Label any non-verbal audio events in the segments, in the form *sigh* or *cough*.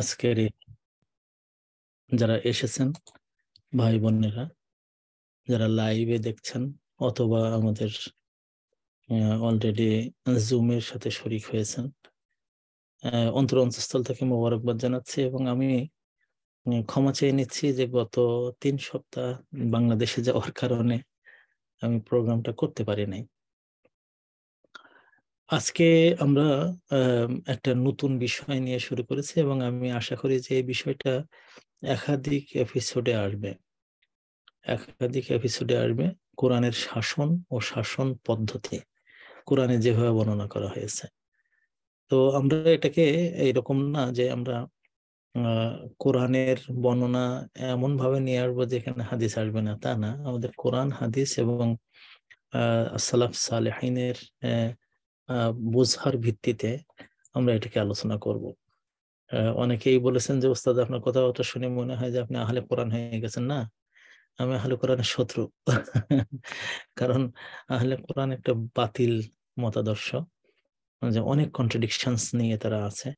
আজকের যারা এসেছেন ভাই বোনেরা যারা লাইভে দেখছেন অথবা আমাদের অলরেডি জুমের সাথে শরিক হয়েছেন অন্তর অন্তঃস্থল থেকে মোবারকবাদ জানাচ্ছি এবং আমি ক্ষমা চেয়ে নিচ্ছি যে গত তিন সপ্তাহ বাংলাদেশে যাওয়ার কারণে আমি প্রোগ্রামটা করতে পারি নাই আজকে আমরা একটা নতুন বিষয় নিয়ে শুরু করেছি এবং আমি আশা করি যে এই বিষয়টা একাধিক এপিসোডে আসবে একাধিক এপিসোডে আসবে কোরআনের শাসন ও শাসন পদ্ধতি কোরআনে যেভাবে বর্ণনা করা হয়েছে তো আমরা এটাকে এইরকম না যে আমরা কোরআনের বর্ণনা এমন ভাবে নিয়ে আসবো যেখানে হাদিস আসবে না তা না আমাদের কোরআন হাদিস এবং আহ সালাফ সালেহিনের আহ বোঝার ভিত্তিতে আমরা এটাকে আলোচনা করব অনেকেই বলেছেন যে ওস্তাদ আপনার কথাবার্তা শুনে মনে হয় যে আপনি আহলে কোরআন হয়ে গেছেন না আমি আহলে কোরআনের শত্রু *laughs* কারণ আহলে কোরআন একটা বাতিল মতাদর্শ যে অনেক কন্ট্রাডিকশনস নিয়ে তারা আছে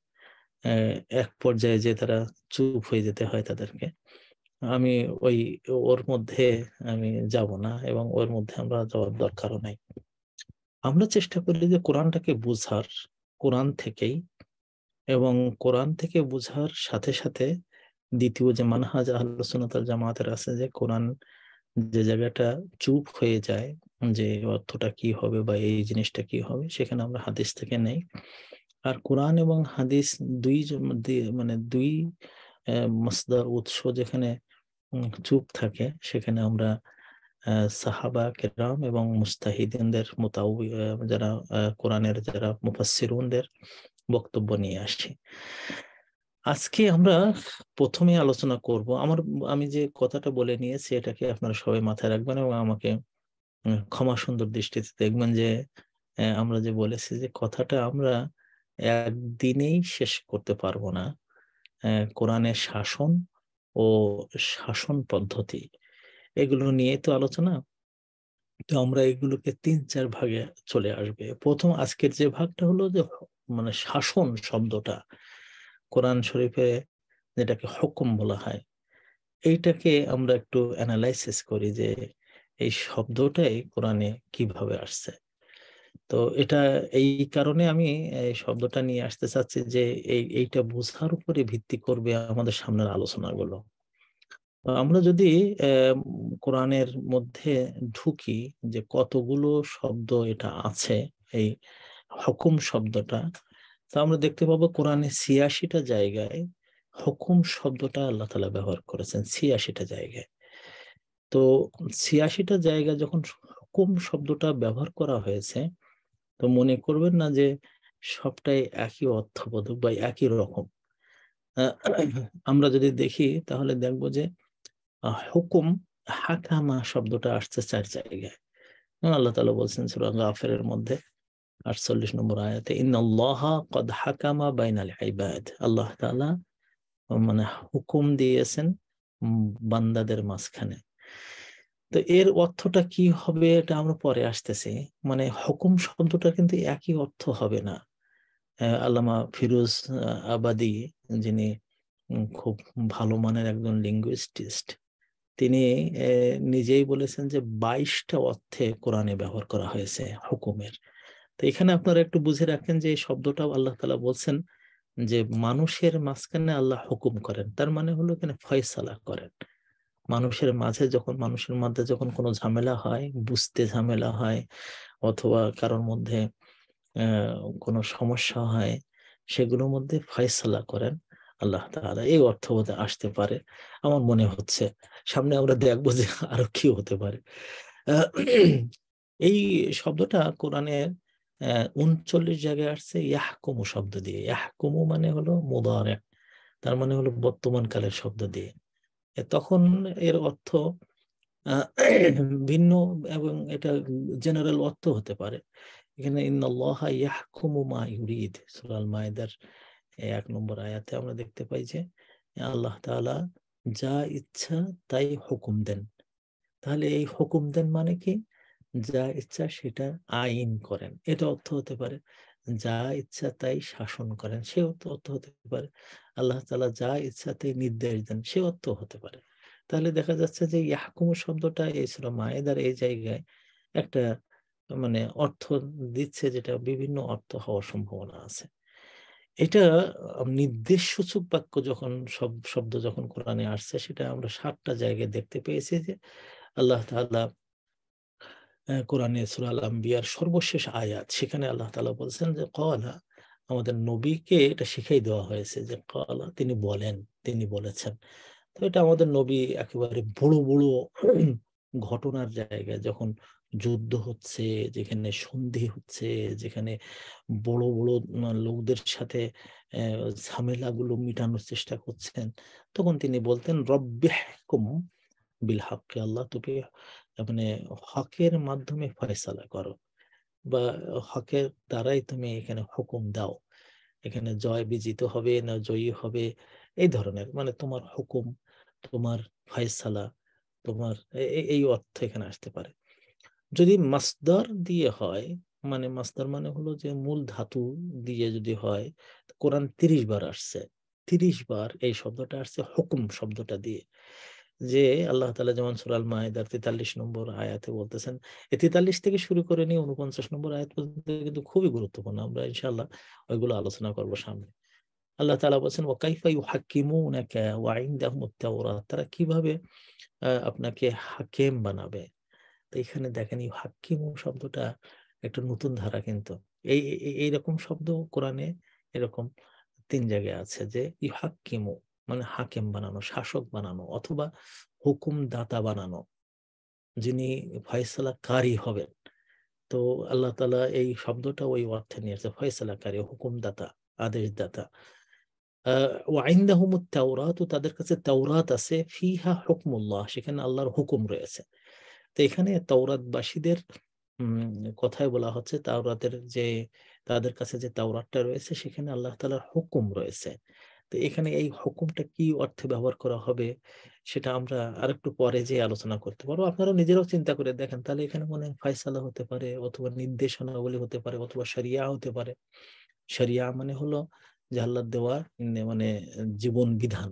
এক পর্যায়ে যে তারা চুপ হয়ে যেতে হয় তাদেরকে আমি ওই ওর মধ্যে আমি যাব না এবং ওর মধ্যে আমরা যাওয়ার দরকারও নাই আমরা চেষ্টা করি যে কোরআনটাকে বোঝার কোরআন থেকেই এবং কোরআন থেকে বোঝার সাথে সাথে দ্বিতীয় যে মানহাজ আলোচনাতার জামাতের আছে যে কোরআন যে জায়গাটা চুপ হয়ে যায় যে অর্থটা কি হবে বা এই জিনিসটা কি হবে সেখানে আমরা হাদিস থেকে নেই আর কোরআন এবং হাদিস দুই মানে দুই মসদার উৎস যেখানে চুপ থাকে সেখানে আমরা সাহাবা কেরাম এবং মুস্তাহিদিনদের মোতাউ যারা কোরআনের যারা মুফাসিরুনদের বক্তব্য নিয়ে আসি আজকে আমরা প্রথমে আলোচনা করব আমার আমি যে কথাটা বলে নিয়েছি এটাকে আপনারা সবাই মাথায় রাখবেন এবং আমাকে ক্ষমা সুন্দর দৃষ্টিতে দেখবেন যে আমরা যে বলেছি যে কথাটা আমরা একদিনেই শেষ করতে পারবো না কোরআনের শাসন ও শাসন পদ্ধতি এগুলো নিয়ে তো আলোচনা তো আমরা এগুলোকে তিন চার ভাগে চলে আসবে প্রথম আজকের যে ভাগটা হলো যে মানে শাসন শব্দটা কোরআন শরীফে যেটাকে হকম বলা হয় এইটাকে আমরা একটু অ্যানালাইসিস করি যে এই শব্দটাই কোরআনে কিভাবে আসছে তো এটা এই কারণে আমি এই শব্দটা নিয়ে আসতে চাচ্ছি যে এই এইটা বোঝার উপরে ভিত্তি করবে আমাদের সামনের আলোচনাগুলো আমরা যদি কোরআনের মধ্যে ঢুকি যে কতগুলো শব্দ এটা আছে এই হকুম শব্দটা তা আমরা দেখতে পাবো কোরআনে ছিয়াশিটা জায়গায় হকুম শব্দটা আল্লাহ তালা ব্যবহার করেছেন ছিয়াশিটা জায়গায় তো ছিয়াশিটা জায়গা যখন হুকুম শব্দটা ব্যবহার করা হয়েছে তো মনে করবেন না যে সবটাই একই অর্থবোধক বা একই রকম আমরা যদি দেখি তাহলে দেখবো যে হুকুম হাকামা শব্দটা আসছে চার জায়গায় আল্লাহ তালা বলছেন সুরা গাফের মধ্যে আটচল্লিশ নম্বর আয়াতে ইন আল্লাহ কদ হাকামা বাইনাল ইবাদ আল্লাহ তালা মানে হুকুম দিয়েছেন বান্দাদের মাঝখানে তো এর অর্থটা কি হবে এটা আমরা পরে আসতেছি মানে হুকুম শব্দটা কিন্তু একই অর্থ হবে না আল্লামা ফিরোজ আবাদি যিনি খুব ভালো মানের একজন লিঙ্গুইস্টিস্ট তিনি নিজেই বলেছেন যে বাইশটা অর্থে কোরআনে ব্যবহার করা হয়েছে হুকুমের তো এখানে আপনারা একটু বুঝে রাখেন যে এই শব্দটাও আল্লাহ তালা বলছেন যে মানুষের মাঝখানে আল্লাহ হুকুম করেন তার মানে হলো এখানে ফয়সালা করেন মানুষের মাঝে যখন মানুষের মধ্যে যখন কোনো ঝামেলা হয় বুঝতে ঝামেলা হয় অথবা কারোর মধ্যে কোনো সমস্যা হয় সেগুলোর মধ্যে ফয়সালা করেন আল্লাহ তাহলে এই অর্থ আসতে পারে আমার মনে হচ্ছে সামনে আমরা দেখবো যে আরো কি হতে পারে এই শব্দটা কোরআনে উনচল্লিশ জায়গায় আসছে ইয়াহকুমু শব্দ দিয়ে ইয়াহকুমু মানে হলো মোদারে তার মানে হলো বর্তমান কালের শব্দ দিয়ে তখন এর অর্থ ভিন্ন এবং এটা জেনারেল অর্থ হতে পারে এখানে ইন্নআল্লাহ ইয়াহকুমু মা ইউরিদ সুরাল মায়েদার এক নম্বর আয়াতে আমরা দেখতে পাই যে আল্লাহ তালা যা ইচ্ছা তাই হুকুম দেন তাহলে এই হুকুম দেন মানে কি যা ইচ্ছা সেটা আইন করেন এটা অর্থ হতে পারে যা ইচ্ছা তাই শাসন করেন সে অর্থ অর্থ হতে পারে আল্লাহ তালা যা ইচ্ছা তাই নির্দেশ দেন সে অর্থ হতে পারে তাহলে দেখা যাচ্ছে যে ইয়াহকুম শব্দটা এই ছিল মায়েদার এই জায়গায় একটা মানে অর্থ দিচ্ছে যেটা বিভিন্ন অর্থ হওয়ার সম্ভাবনা আছে এটা নির্দেশ সূচক বাক্য যখন সব শব্দ যখন কোরআনে আসছে সেটা আমরা সাতটা জায়গায় দেখতে পেয়েছি যে আল্লাহ তাআলা কোরআনে সুরাল আম্বিয়ার সর্বশেষ আয়াত সেখানে আল্লাহ তালা বলছেন যে কলা আমাদের নবীকে এটা শিখাই দেওয়া হয়েছে যে কলা তিনি বলেন তিনি বলেছেন তো এটা আমাদের নবী একেবারে বড় বড় ঘটনার জায়গায় যখন যুদ্ধ হচ্ছে যেখানে সন্ধি হচ্ছে যেখানে বড় বড় লোকদের সাথে ঝামেলাগুলো মিটানোর চেষ্টা করছেন তখন তিনি বলতেন রব্যাহকুম বিল হককে আল্লাহ তুমি মানে হকের মাধ্যমে ফয়সালা করো বা হকের দ্বারাই তুমি এখানে হুকুম দাও এখানে জয় বিজিত হবে না জয়ী হবে এই ধরনের মানে তোমার হুকুম তোমার ফয়সালা তোমার এই অর্থ এখানে আসতে পারে যদি মাসদার দিয়ে হয় মানে মাসদার মানে হলো যে মূল ধাতু দিয়ে যদি হয় কোরআন তিরিশ বার আসছে তিরিশ বার এই শব্দটা আসছে হুকুম শব্দটা দিয়ে যে আল্লাহ তালা যেমন সুরাল মায়েদার তেতাল্লিশ নম্বর আয়াতে বলতেছেন এই তেতাল্লিশ থেকে শুরু করে নিয়ে উনপঞ্চাশ নম্বর আয়াত পর্যন্ত কিন্তু খুবই গুরুত্বপূর্ণ আমরা ইনশাল্লাহ ওইগুলো আলোচনা করব সামনে আল্লাহ তালা বলছেন ওয়াকাইফা ইউ হাকিমু ওয়াইন তারা কিভাবে আপনাকে হাকিম বানাবে এখানে দেখেন এই হাকিম শব্দটা একটা নতুন ধারা কিন্তু এই এইরকম শব্দ কোরআনে এরকম তিন জায়গায় আছে যে ইহাকিমু মানে হাকিম বানানো শাসক বানানো অথবা হুকুম দাতা বানানো যিনি ফয়সালাকারী হবেন তো আল্লাহ তালা এই শব্দটা ওই অর্থে নিয়েছে ফয়সালাকারী হুকুমদাতা আদেশদাতা ওয়াইন্দাহুমুত তাওরাত তাদের কাছে তাওরাত আছে ফিহা হুকমুল্লাহ সেখানে আল্লাহর হুকুম রয়েছে তো এখানে তাওরাতবাসীদের কথায় বলা হচ্ছে তাওরাতের যে তাদের কাছে যে তাওরাতটা রয়েছে সেখানে আল্লাহ তালার হুকুম রয়েছে তো এখানে এই হুকুমটা কি অর্থে ব্যবহার করা হবে সেটা আমরা আরেকটু পরে যে আলোচনা করতে পারবো আপনারা নিজেরাও চিন্তা করে দেখেন তাহলে এখানে মনে হয় ফায়সালা হতে পারে অথবা নির্দেশনাবলী হতে পারে অথবা শরিয়া হতে পারে শরিয়া মানে হলো যে আল্লাহ দেওয়া মানে, মানে জীবন বিধান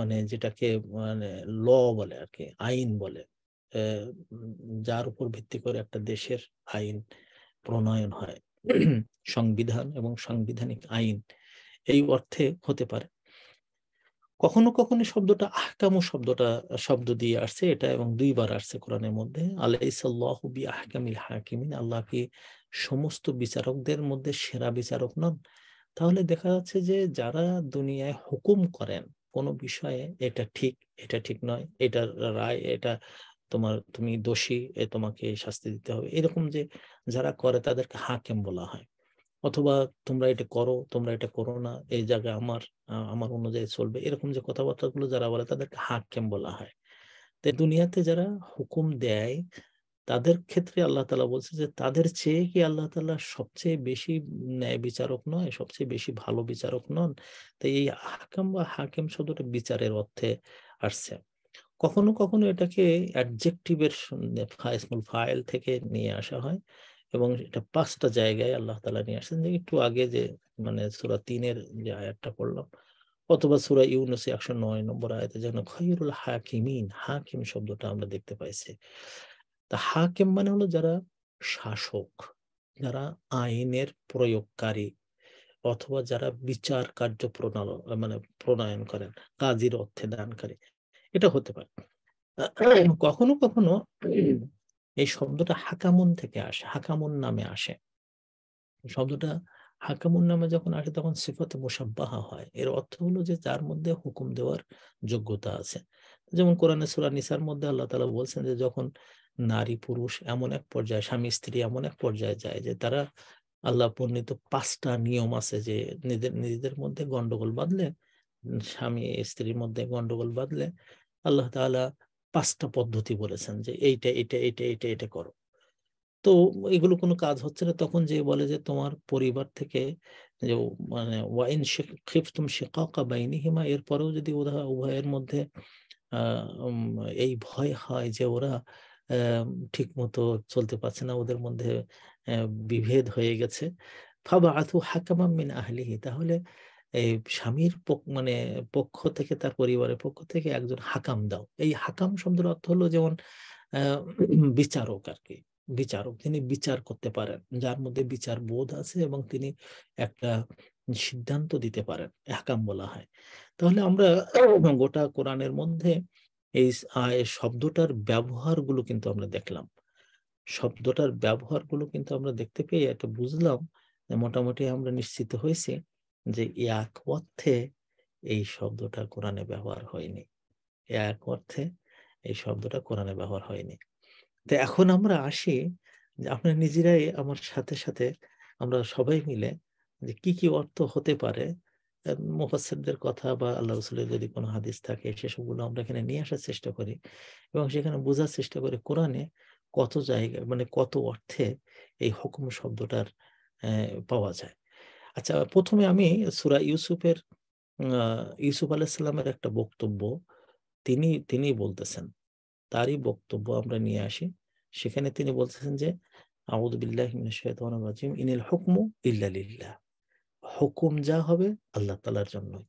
মানে যেটাকে মানে ল বলে আর কি আইন বলে যার উপর ভিত্তি করে একটা দেশের আইন প্রণয়ন হয় সংবিধান এবং সাংবিধানিক আইন এই অর্থে হতে পারে কখনো কখনো শব্দটা আহকামু শব্দটা শব্দ দিয়ে আসছে এটা এবং দুইবার আসছে কোরআনের মধ্যে আল্লাহ আহকামিল হাকিমিন আল্লাহ কি সমস্ত বিচারকদের মধ্যে সেরা বিচারক নন তাহলে দেখা যাচ্ছে যে যারা দুনিয়ায় হুকুম করেন কোন বিষয়ে এটা ঠিক এটা ঠিক নয় এটা রায় এটা তোমার তুমি দোষী এ তোমাকে শাস্তি দিতে হবে এরকম যে যারা করে তাদেরকে হাকেম বলা হয় অথবা তোমরা এটা করো তোমরা এটা করো না এই জায়গায় আমার আমার অনুযায়ী চলবে এরকম যে গুলো যারা বলে তাদেরকে হাকেম বলা হয় তাই দুনিয়াতে যারা হুকুম দেয় তাদের ক্ষেত্রে আল্লাহ তালা বলছে যে তাদের চেয়ে কি আল্লাহ তালা সবচেয়ে বেশি ন্যায় বিচারক নয় সবচেয়ে বেশি ভালো বিচারক নন তাই এই হাকাম বা হাকিম শব্দটা বিচারের অর্থে আসছে কখনো কখনো এটাকে অ্যাডজেক্টিভের স্মল ফাইল থেকে নিয়ে আসা হয় এবং এটা পাঁচটা জায়গায় আল্লাহ তালা নিয়ে আসছেন যে একটু আগে যে মানে সুরা তিনের যে আয়াতটা পড়লাম অথবা সুরা ইউনুসে একশো নয় নম্বর আয়তে যেন খৈরুল হাকিমিন হাকিম শব্দটা আমরা দেখতে পাইছি তা হাকিম মানে হলো যারা শাসক যারা আইনের প্রয়োগকারী অথবা যারা বিচার কার্য প্রণাল মানে প্রণয়ন করেন কাজের অর্থে দানকারী এটা হতে পারে কখনো কখনো এই শব্দটা হাকামুন থেকে আসে হাকামুন নামে আসে শব্দটা হাকামুন নামে যখন আসে তখন সিফাতে মোসাব্বাহা হয় এর অর্থ হলো যে যার মধ্যে হুকুম দেওয়ার যোগ্যতা আছে যেমন কোরআনে সুরা নিসার মধ্যে আল্লাহ তালা বলছেন যে যখন নারী পুরুষ এমন এক পর্যায়ে স্বামী স্ত্রী এমন এক পর্যায়ে যায় যে তারা আল্লাহ পণ্ডিত পাঁচটা নিয়ম আছে যে নিজেদের নিজেদের মধ্যে গন্ডগোল বাঁধলে স্বামী স্ত্রীর মধ্যে গন্ডগোল বাঁধলে আল্লাহ তালা পাঁচটা পদ্ধতি বলেছেন যে এইটা এটা এটা এটা এটা করো তো এগুলো কোনো কাজ হচ্ছে না তখন যে বলে যে তোমার পরিবার থেকে যে মানে ওয়াইন ক্ষিপ্তম শেকা বাইনি হিমা এরপরেও যদি ওরা উভয়ের মধ্যে এই ভয় হয় যে ওরা ঠিক মতো চলতে পারছে না ওদের মধ্যে বিভেদ হয়ে গেছে ফাবা আথু হাকামাম মিন আহলিহি তাহলে এই স্বামীর মানে পক্ষ থেকে তার পরিবারের পক্ষ থেকে একজন হাকাম দাও এই হাকাম শব্দের অর্থ হলো যেমন *clears throat* বিচারক আর কি বিচারক তিনি বিচার করতে পারেন যার মধ্যে বিচার বোধ আছে এবং তিনি একটা সিদ্ধান্ত দিতে পারেন হাকাম বলা হয় তাহলে আমরা *clears throat* গোটা কোরআনের মধ্যে এই শব্দটার ব্যবহারগুলো কিন্তু আমরা দেখলাম শব্দটার ব্যবহারগুলো কিন্তু আমরা দেখতে পেয়ে এটা বুঝলাম মোটামুটি আমরা নিশ্চিত হয়েছি যে এক অর্থে এই শব্দটা কোরআনে ব্যবহার হয়নি এক অর্থে এই শব্দটা কোরআনে ব্যবহার হয়নি তো এখন আমরা আসি যে আপনার নিজেরাই আমার সাথে সাথে আমরা সবাই মিলে যে কি কি অর্থ হতে পারে মুফাসেরদের কথা বা আল্লাহ রসুলের যদি কোনো হাদিস থাকে সেসবগুলো আমরা এখানে নিয়ে আসার চেষ্টা করি এবং সেখানে বোঝার চেষ্টা করি কোরআনে কত জায়গায় মানে কত অর্থে এই হুকুম শব্দটার পাওয়া যায় আচ্ছা প্রথমে আমি সুরা ইউসুফের ইউসুফ আলাইসাল্লামের একটা বক্তব্য তিনি তিনি বলতেছেন তারই বক্তব্য আমরা নিয়ে আসি সেখানে তিনি বলতেছেন যে আউদুবিল্লাহিম ইনিল হুকমু ইল্লালিল্লাহ হুকুম যা হবে আল্লাহ তালার জন্যই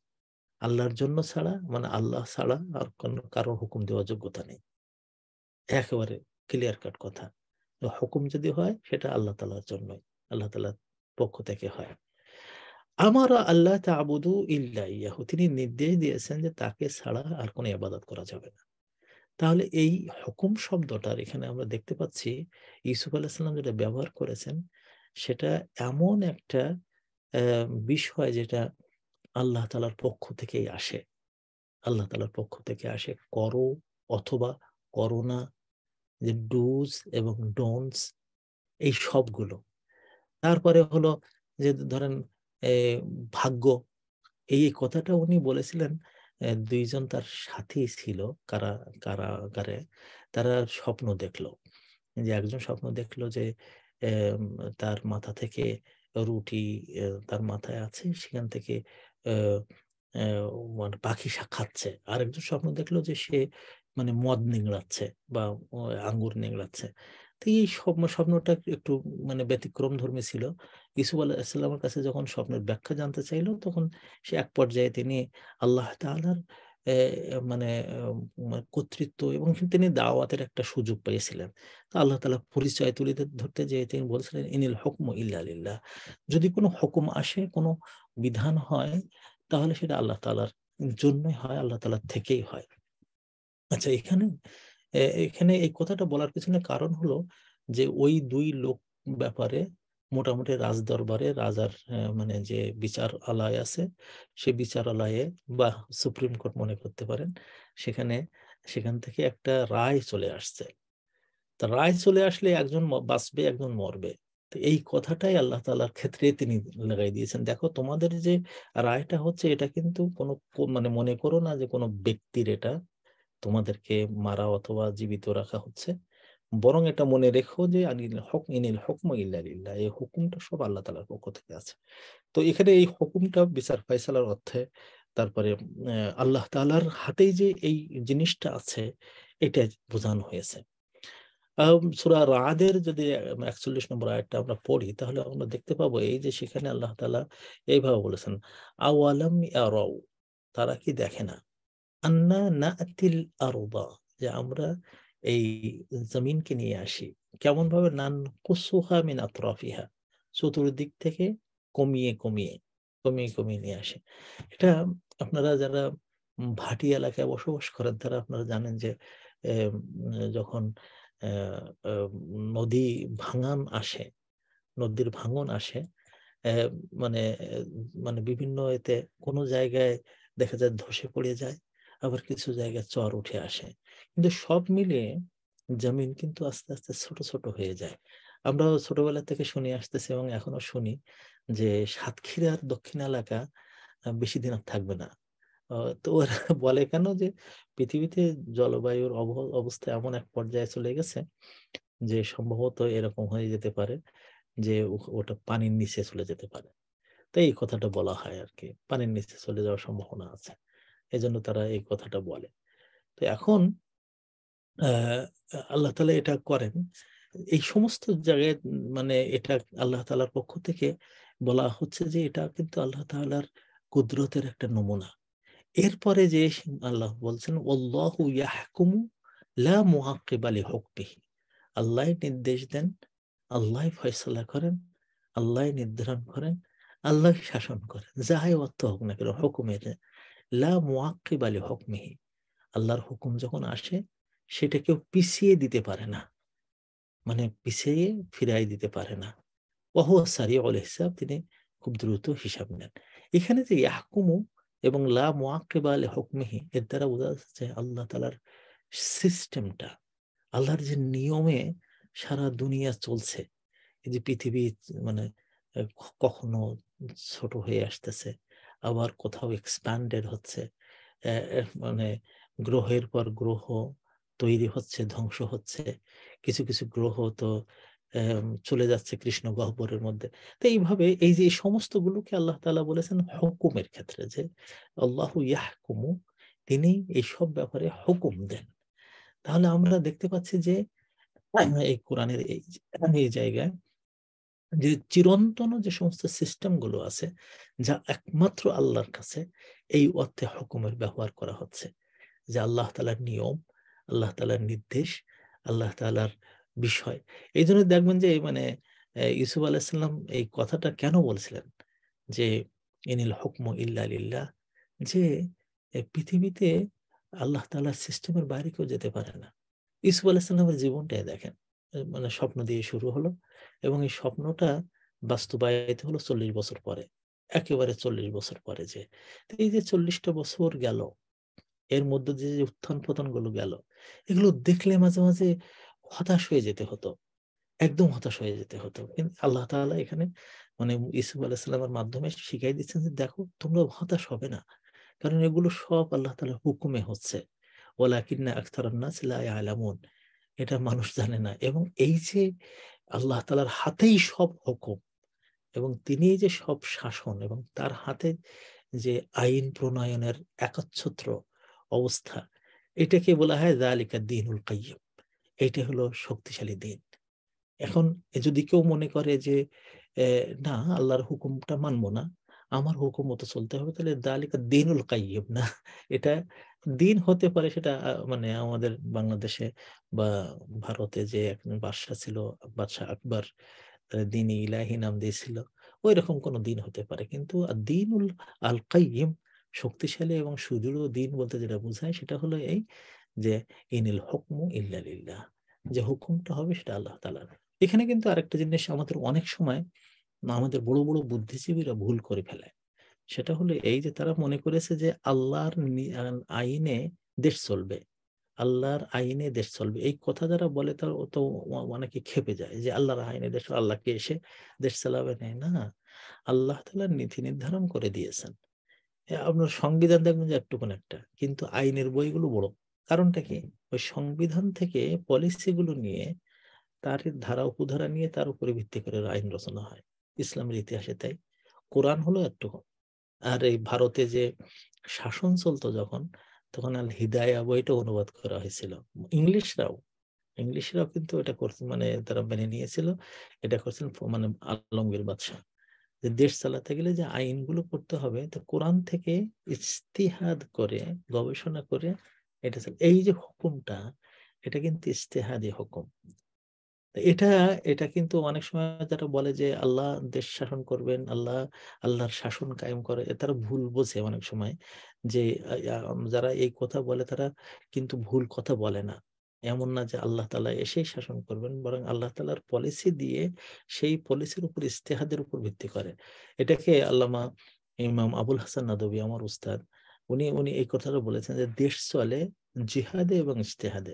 আল্লাহর জন্য ছাড়া মানে আল্লাহ ছাড়া আর কোনো কারো হুকুম দেওয়ার যোগ্যতা নেই একেবারে ক্লিয়ার কাট কথা হুকুম যদি হয় সেটা আল্লাহ তালার জন্যই আল্লাহ তালার পক্ষ থেকে হয় আমারা আল্লাহ তাবুদু ইল্লাহ তিনি নির্দেশ দিয়েছেন যে তাকে ছাড়া আর কোনো আবাদত করা যাবে না তাহলে এই হুকুম শব্দটার এখানে আমরা দেখতে পাচ্ছি ইউসুফ আলাহিসাল্লাম যেটা ব্যবহার করেছেন সেটা এমন একটা বিষয় যেটা আল্লাহ তালার পক্ষ থেকেই আসে আল্লাহ তালার পক্ষ থেকে আসে করো অথবা করোনা যে ডুজ এবং ডোনস এই সবগুলো তারপরে হলো যে ধরেন ভাগ্য এই কথাটা উনি বলেছিলেন দুইজন তার সাথী ছিল কারা কারাগারে তারা স্বপ্ন দেখলো যে একজন স্বপ্ন দেখলো যে তার মাথা থেকে রুটি তার মাথায় আছে সেখান থেকে মানে পাখি খাচ্ছে আর একজন স্বপ্ন দেখলো যে সে মানে মদ নিংড়াচ্ছে বা আঙ্গুর নিংড়াচ্ছে তো এই স্বপ্নটা একটু মানে ব্যতিক্রম ধর্মী ছিল ইসুফ আলাহিসাল্লামের কাছে যখন স্বপ্নের ব্যাখ্যা জানতে চাইল তখন সে এক পর্যায়ে তিনি আল্লাহ তালার মানে, মানে কর্তৃত্ব এবং তিনি দাওয়াতের একটা সুযোগ পেয়েছিলেন তা আল্লাহ তালা পরিচয় তুলে ধরতে যে তিনি বলছিলেন ইনিল হুকম ইল্লা যদি কোনো হুকুম আসে কোনো বিধান হয় তাহলে সেটা আল্লাহ তালার জন্যই হয় আল্লাহ তালার থেকেই হয় আচ্ছা এখানে এখানে এই কথাটা বলার পিছনে কারণ হলো যে ওই দুই লোক ব্যাপারে মোটামুটি রাজ দরবারে রাজার মানে যে বিচার আলায় আছে সে বিচার আলায়ে বা সুপ্রিম কোর্ট মনে করতে পারেন সেখানে সেখান থেকে একটা রায় চলে আসছে তা রায় চলে আসলে একজন বাঁচবে একজন মরবে তো এই কথাটাই আল্লাহ তালার ক্ষেত্রে তিনি লাগাই দিয়েছেন দেখো তোমাদের যে রায়টা হচ্ছে এটা কিন্তু কোনো মানে মনে করো না যে কোনো ব্যক্তির এটা তোমাদেরকে মারা অথবা জীবিত রাখা হচ্ছে বরং এটা মনে রেখো যে হক ইনিল হকম ইল্লা এই হুকুমটা সব আল্লাহ তালার পক্ষ থেকে আছে তো এখানে এই হুকুমটা বিচার ফাইসালার অর্থে তারপরে আল্লাহ তালার হাতেই যে এই জিনিসটা আছে এটা বোঝানো হয়েছে সুরা রাদের যদি একচল্লিশ নম্বর আয়াতটা আমরা পড়ি তাহলে আমরা দেখতে পাবো এই যে সেখানে আল্লাহ তালা এইভাবে বলেছেন আওয়ালাম ইয়ারাও তারা কি দেখে না আন্না যে আমরা এই জমিনকে নিয়ে আসি কেমন ভাবে নান কুসুহা মিন আতরাফিহা চতুর্দিক থেকে কমিয়ে কমিয়ে কমিয়ে কমিয়ে নিয়ে আসে এটা আপনারা যারা ভাটি এলাকায় বসবাস করেন তারা আপনারা জানেন যে যখন নদী ভাঙান আসে নদীর ভাঙন আসে মানে মানে বিভিন্ন এতে কোনো জায়গায় দেখা যায় ধসে পড়ে যায় আবার কিছু জায়গায় চর উঠে আসে কিন্তু সব মিলে জমিন কিন্তু আস্তে আস্তে ছোট ছোট হয়ে যায় আমরা ছোটবেলা থেকে শুনে আসতেছি এবং এখনো শুনি যে সাতক্ষীরার দক্ষিণ এলাকা বেশি দিন আর থাকবে না তো ওরা *laughs* বলে কেন যে পৃথিবীতে জলবায়ুর অবস্থা এমন এক পর্যায়ে চলে গেছে যে সম্ভবত এরকম হয়ে যেতে পারে যে ওটা পানির নিচে চলে যেতে পারে তাই এই কথাটা বলা হয় আর কি পানির নিচে চলে যাওয়ার সম্ভাবনা আছে এজন্য তারা এই কথাটা বলে তো এখন আল্লাহ তালা এটা করেন এই সমস্ত জায়গায় মানে এটা আল্লাহ তালার পক্ষ থেকে বলা হচ্ছে যে এটা কিন্তু আল্লাহ তালার কুদরতের একটা নমুনা এরপরে যে আল্লাহ বলছেন আল্লাহ নির্দেশ দেন আল্লাহ ফয়সলা করেন আল্লাহ নির্ধারণ করেন আল্লাহ শাসন করেন যাহাই অর্থ হোক না কেন হুকুমের লা হক আলী হকমিহি আল্লাহর হুকুম যখন আসে সেটা কেউ পিছিয়ে দিতে পারে না মানে পিছিয়ে ফিরাই দিতে পারে না ওহ সারি অল হিসাব তিনি খুব দ্রুত হিসাব নেন এখানে যে ইয়াহকুমু এবং লা মুআকিব আলী হকমিহি এর দ্বারা বোঝা যাচ্ছে আল্লাহ তালার সিস্টেমটা আল্লাহর যে নিয়মে সারা দুনিয়া চলছে এই যে পৃথিবী মানে কখনো ছোট হয়ে আসতেছে আবার কোথাও এক্সপ্যান্ডেড হচ্ছে মানে গ্রহের পর গ্রহ তৈরি হচ্ছে ধ্বংস হচ্ছে কিছু কিছু গ্রহ তো চলে যাচ্ছে কৃষ্ণ গহ্বরের মধ্যে তো এইভাবে এই যে সমস্তগুলোকে আল্লাহ তালা বলেছেন হুকুমের ক্ষেত্রে যে আল্লাহ ইয়াহকুমু তিনি এইসব সব ব্যাপারে হুকুম দেন তাহলে আমরা দেখতে পাচ্ছি যে এই কোরআনের এই জায়গায় যে চিরন্তন যে সমস্ত সিস্টেমগুলো আছে যা একমাত্র আল্লাহর কাছে এই অর্থে হকুমের ব্যবহার করা হচ্ছে যে আল্লাহ তালার নিয়ম আল্লাহ তালার নির্দেশ আল্লাহ তালার বিষয় এই জন্য দেখবেন যে মানে ইউসুফ আলাইসাল্লাম এই কথাটা কেন বলছিলেন যে ইনিল হুকম ইল্লা লিল্লাহ যে পৃথিবীতে আল্লাহ তালার সিস্টেমের বাইরে কেউ যেতে পারে না ইউসুফ আলাইসাল্লামের জীবনটাই দেখেন মানে স্বপ্ন দিয়ে শুরু হলো এবং এই স্বপ্নটা বাস্তবায়িত হলো চল্লিশ বছর পরে একেবারে চল্লিশ বছর পরে যে এই যে চল্লিশটা বছর গেল এর মধ্যে যে যে উত্থান পতন গুলো গেল এগুলো দেখলে মাঝে মাঝে হতাশ হয়ে যেতে হতো একদম হতাশ হয়ে যেতে হতো কিন্তু আল্লাহ তালা এখানে মানে ইসুফ আলাহিসাল্লামের মাধ্যমে শিখাই দিচ্ছেন যে দেখো তোমরা হতাশ হবে না কারণ এগুলো সব আল্লাহ তালা হুকুমে হচ্ছে ওলা কিনা আখতার এটা মানুষ জানে না এবং এই যে আল্লাহ তালার হাতেই সব হকম এবং তিনি যে সব শাসন এবং তার হাতে যে আইন প্রণয়নের একচ্ছত্র অবস্থা এটাকে বলা হয় জালিকা দিনুল কাইম এটা হলো শক্তিশালী দিন এখন যদি কেউ মনে করে যে না আল্লাহর হুকুমটা মানবো না আমার হুকুম মতো চলতে হবে তাহলে দালিকা দিনুল কাইব না এটা দিন হতে পারে সেটা মানে আমাদের বাংলাদেশে বা ভারতে যে একজন বাদশাহ ছিল বাদশাহ আকবর দিন ইলাহি নাম দিয়েছিল ওই রকম কোনো দিন হতে পারে কিন্তু দিনুল আল কাইম শক্তিশালী এবং সুদৃঢ় দিন বলতে যেটা বোঝায় সেটা হলো এই যে ইনিল হকমু ইল্লা যে হুকুমটা হবে সেটা আল্লাহ তালার এখানে কিন্তু আরেকটা জিনিস আমাদের অনেক সময় আমাদের বড় বড় বুদ্ধিজীবীরা ভুল করে ফেলে সেটা হলো এই যে তারা মনে করেছে যে আল্লাহর আইনে দেশ চলবে আল্লাহর আইনে দেশ চলবে এই কথা যারা বলে তার তো অনেকে খেপে যায় যে আল্লাহর আইনে দেশ আল্লাহকে এসে দেশ চালাবে না আল্লাহ তালার নীতি নির্ধারণ করে দিয়েছেন আপনার সংবিধান দেখবেন যে একটুকুন একটা কিন্তু আইনের বইগুলো বড় কারণটা কি ওই সংবিধান থেকে পলিসিগুলো নিয়ে তার ধারা উপধারা নিয়ে তার উপরে ভিত্তি করে আইন রচনা হয় ইসলামের ইতিহাসে তাই কোরআন হলো একটু আর এই ভারতে যে শাসন চলতো যখন তখন আল হিদায়া বইটা অনুবাদ করা হয়েছিল ইংলিশরাও ইংলিশরাও কিন্তু এটা করছে মানে তারা মেনে নিয়েছিল এটা করছেন মানে আলমগীর বাদশাহ যে দেশ চালাতে গেলে যে আইনগুলো করতে হবে তো কোরআন থেকে ইস্তিহাদ করে গবেষণা করে এটা এই যে হুকুমটা এটা কিন্তু ইস্তেহাদি হুকুম এটা এটা কিন্তু অনেক সময় যারা বলে যে আল্লাহ দেশ শাসন করবেন আল্লাহ আল্লাহর শাসন কায়েম করে তারা ভুল বোঝে অনেক সময় যে যারা এই কথা বলে তারা কিন্তু ভুল কথা বলে না এমন না যে আল্লাহ তালা এসেই শাসন করবেন বরং আল্লাহ তালার পলিসি দিয়ে সেই পলিসির উপর ইস্তেহাদের উপর ভিত্তি করে এটাকে আল্লামা ইমাম আবুল হাসান নাদবী আমার উস্তাদ উনি উনি এই কথাটা বলেছেন যে দেশ চলে জিহাদে এবং ইস্তেহাদে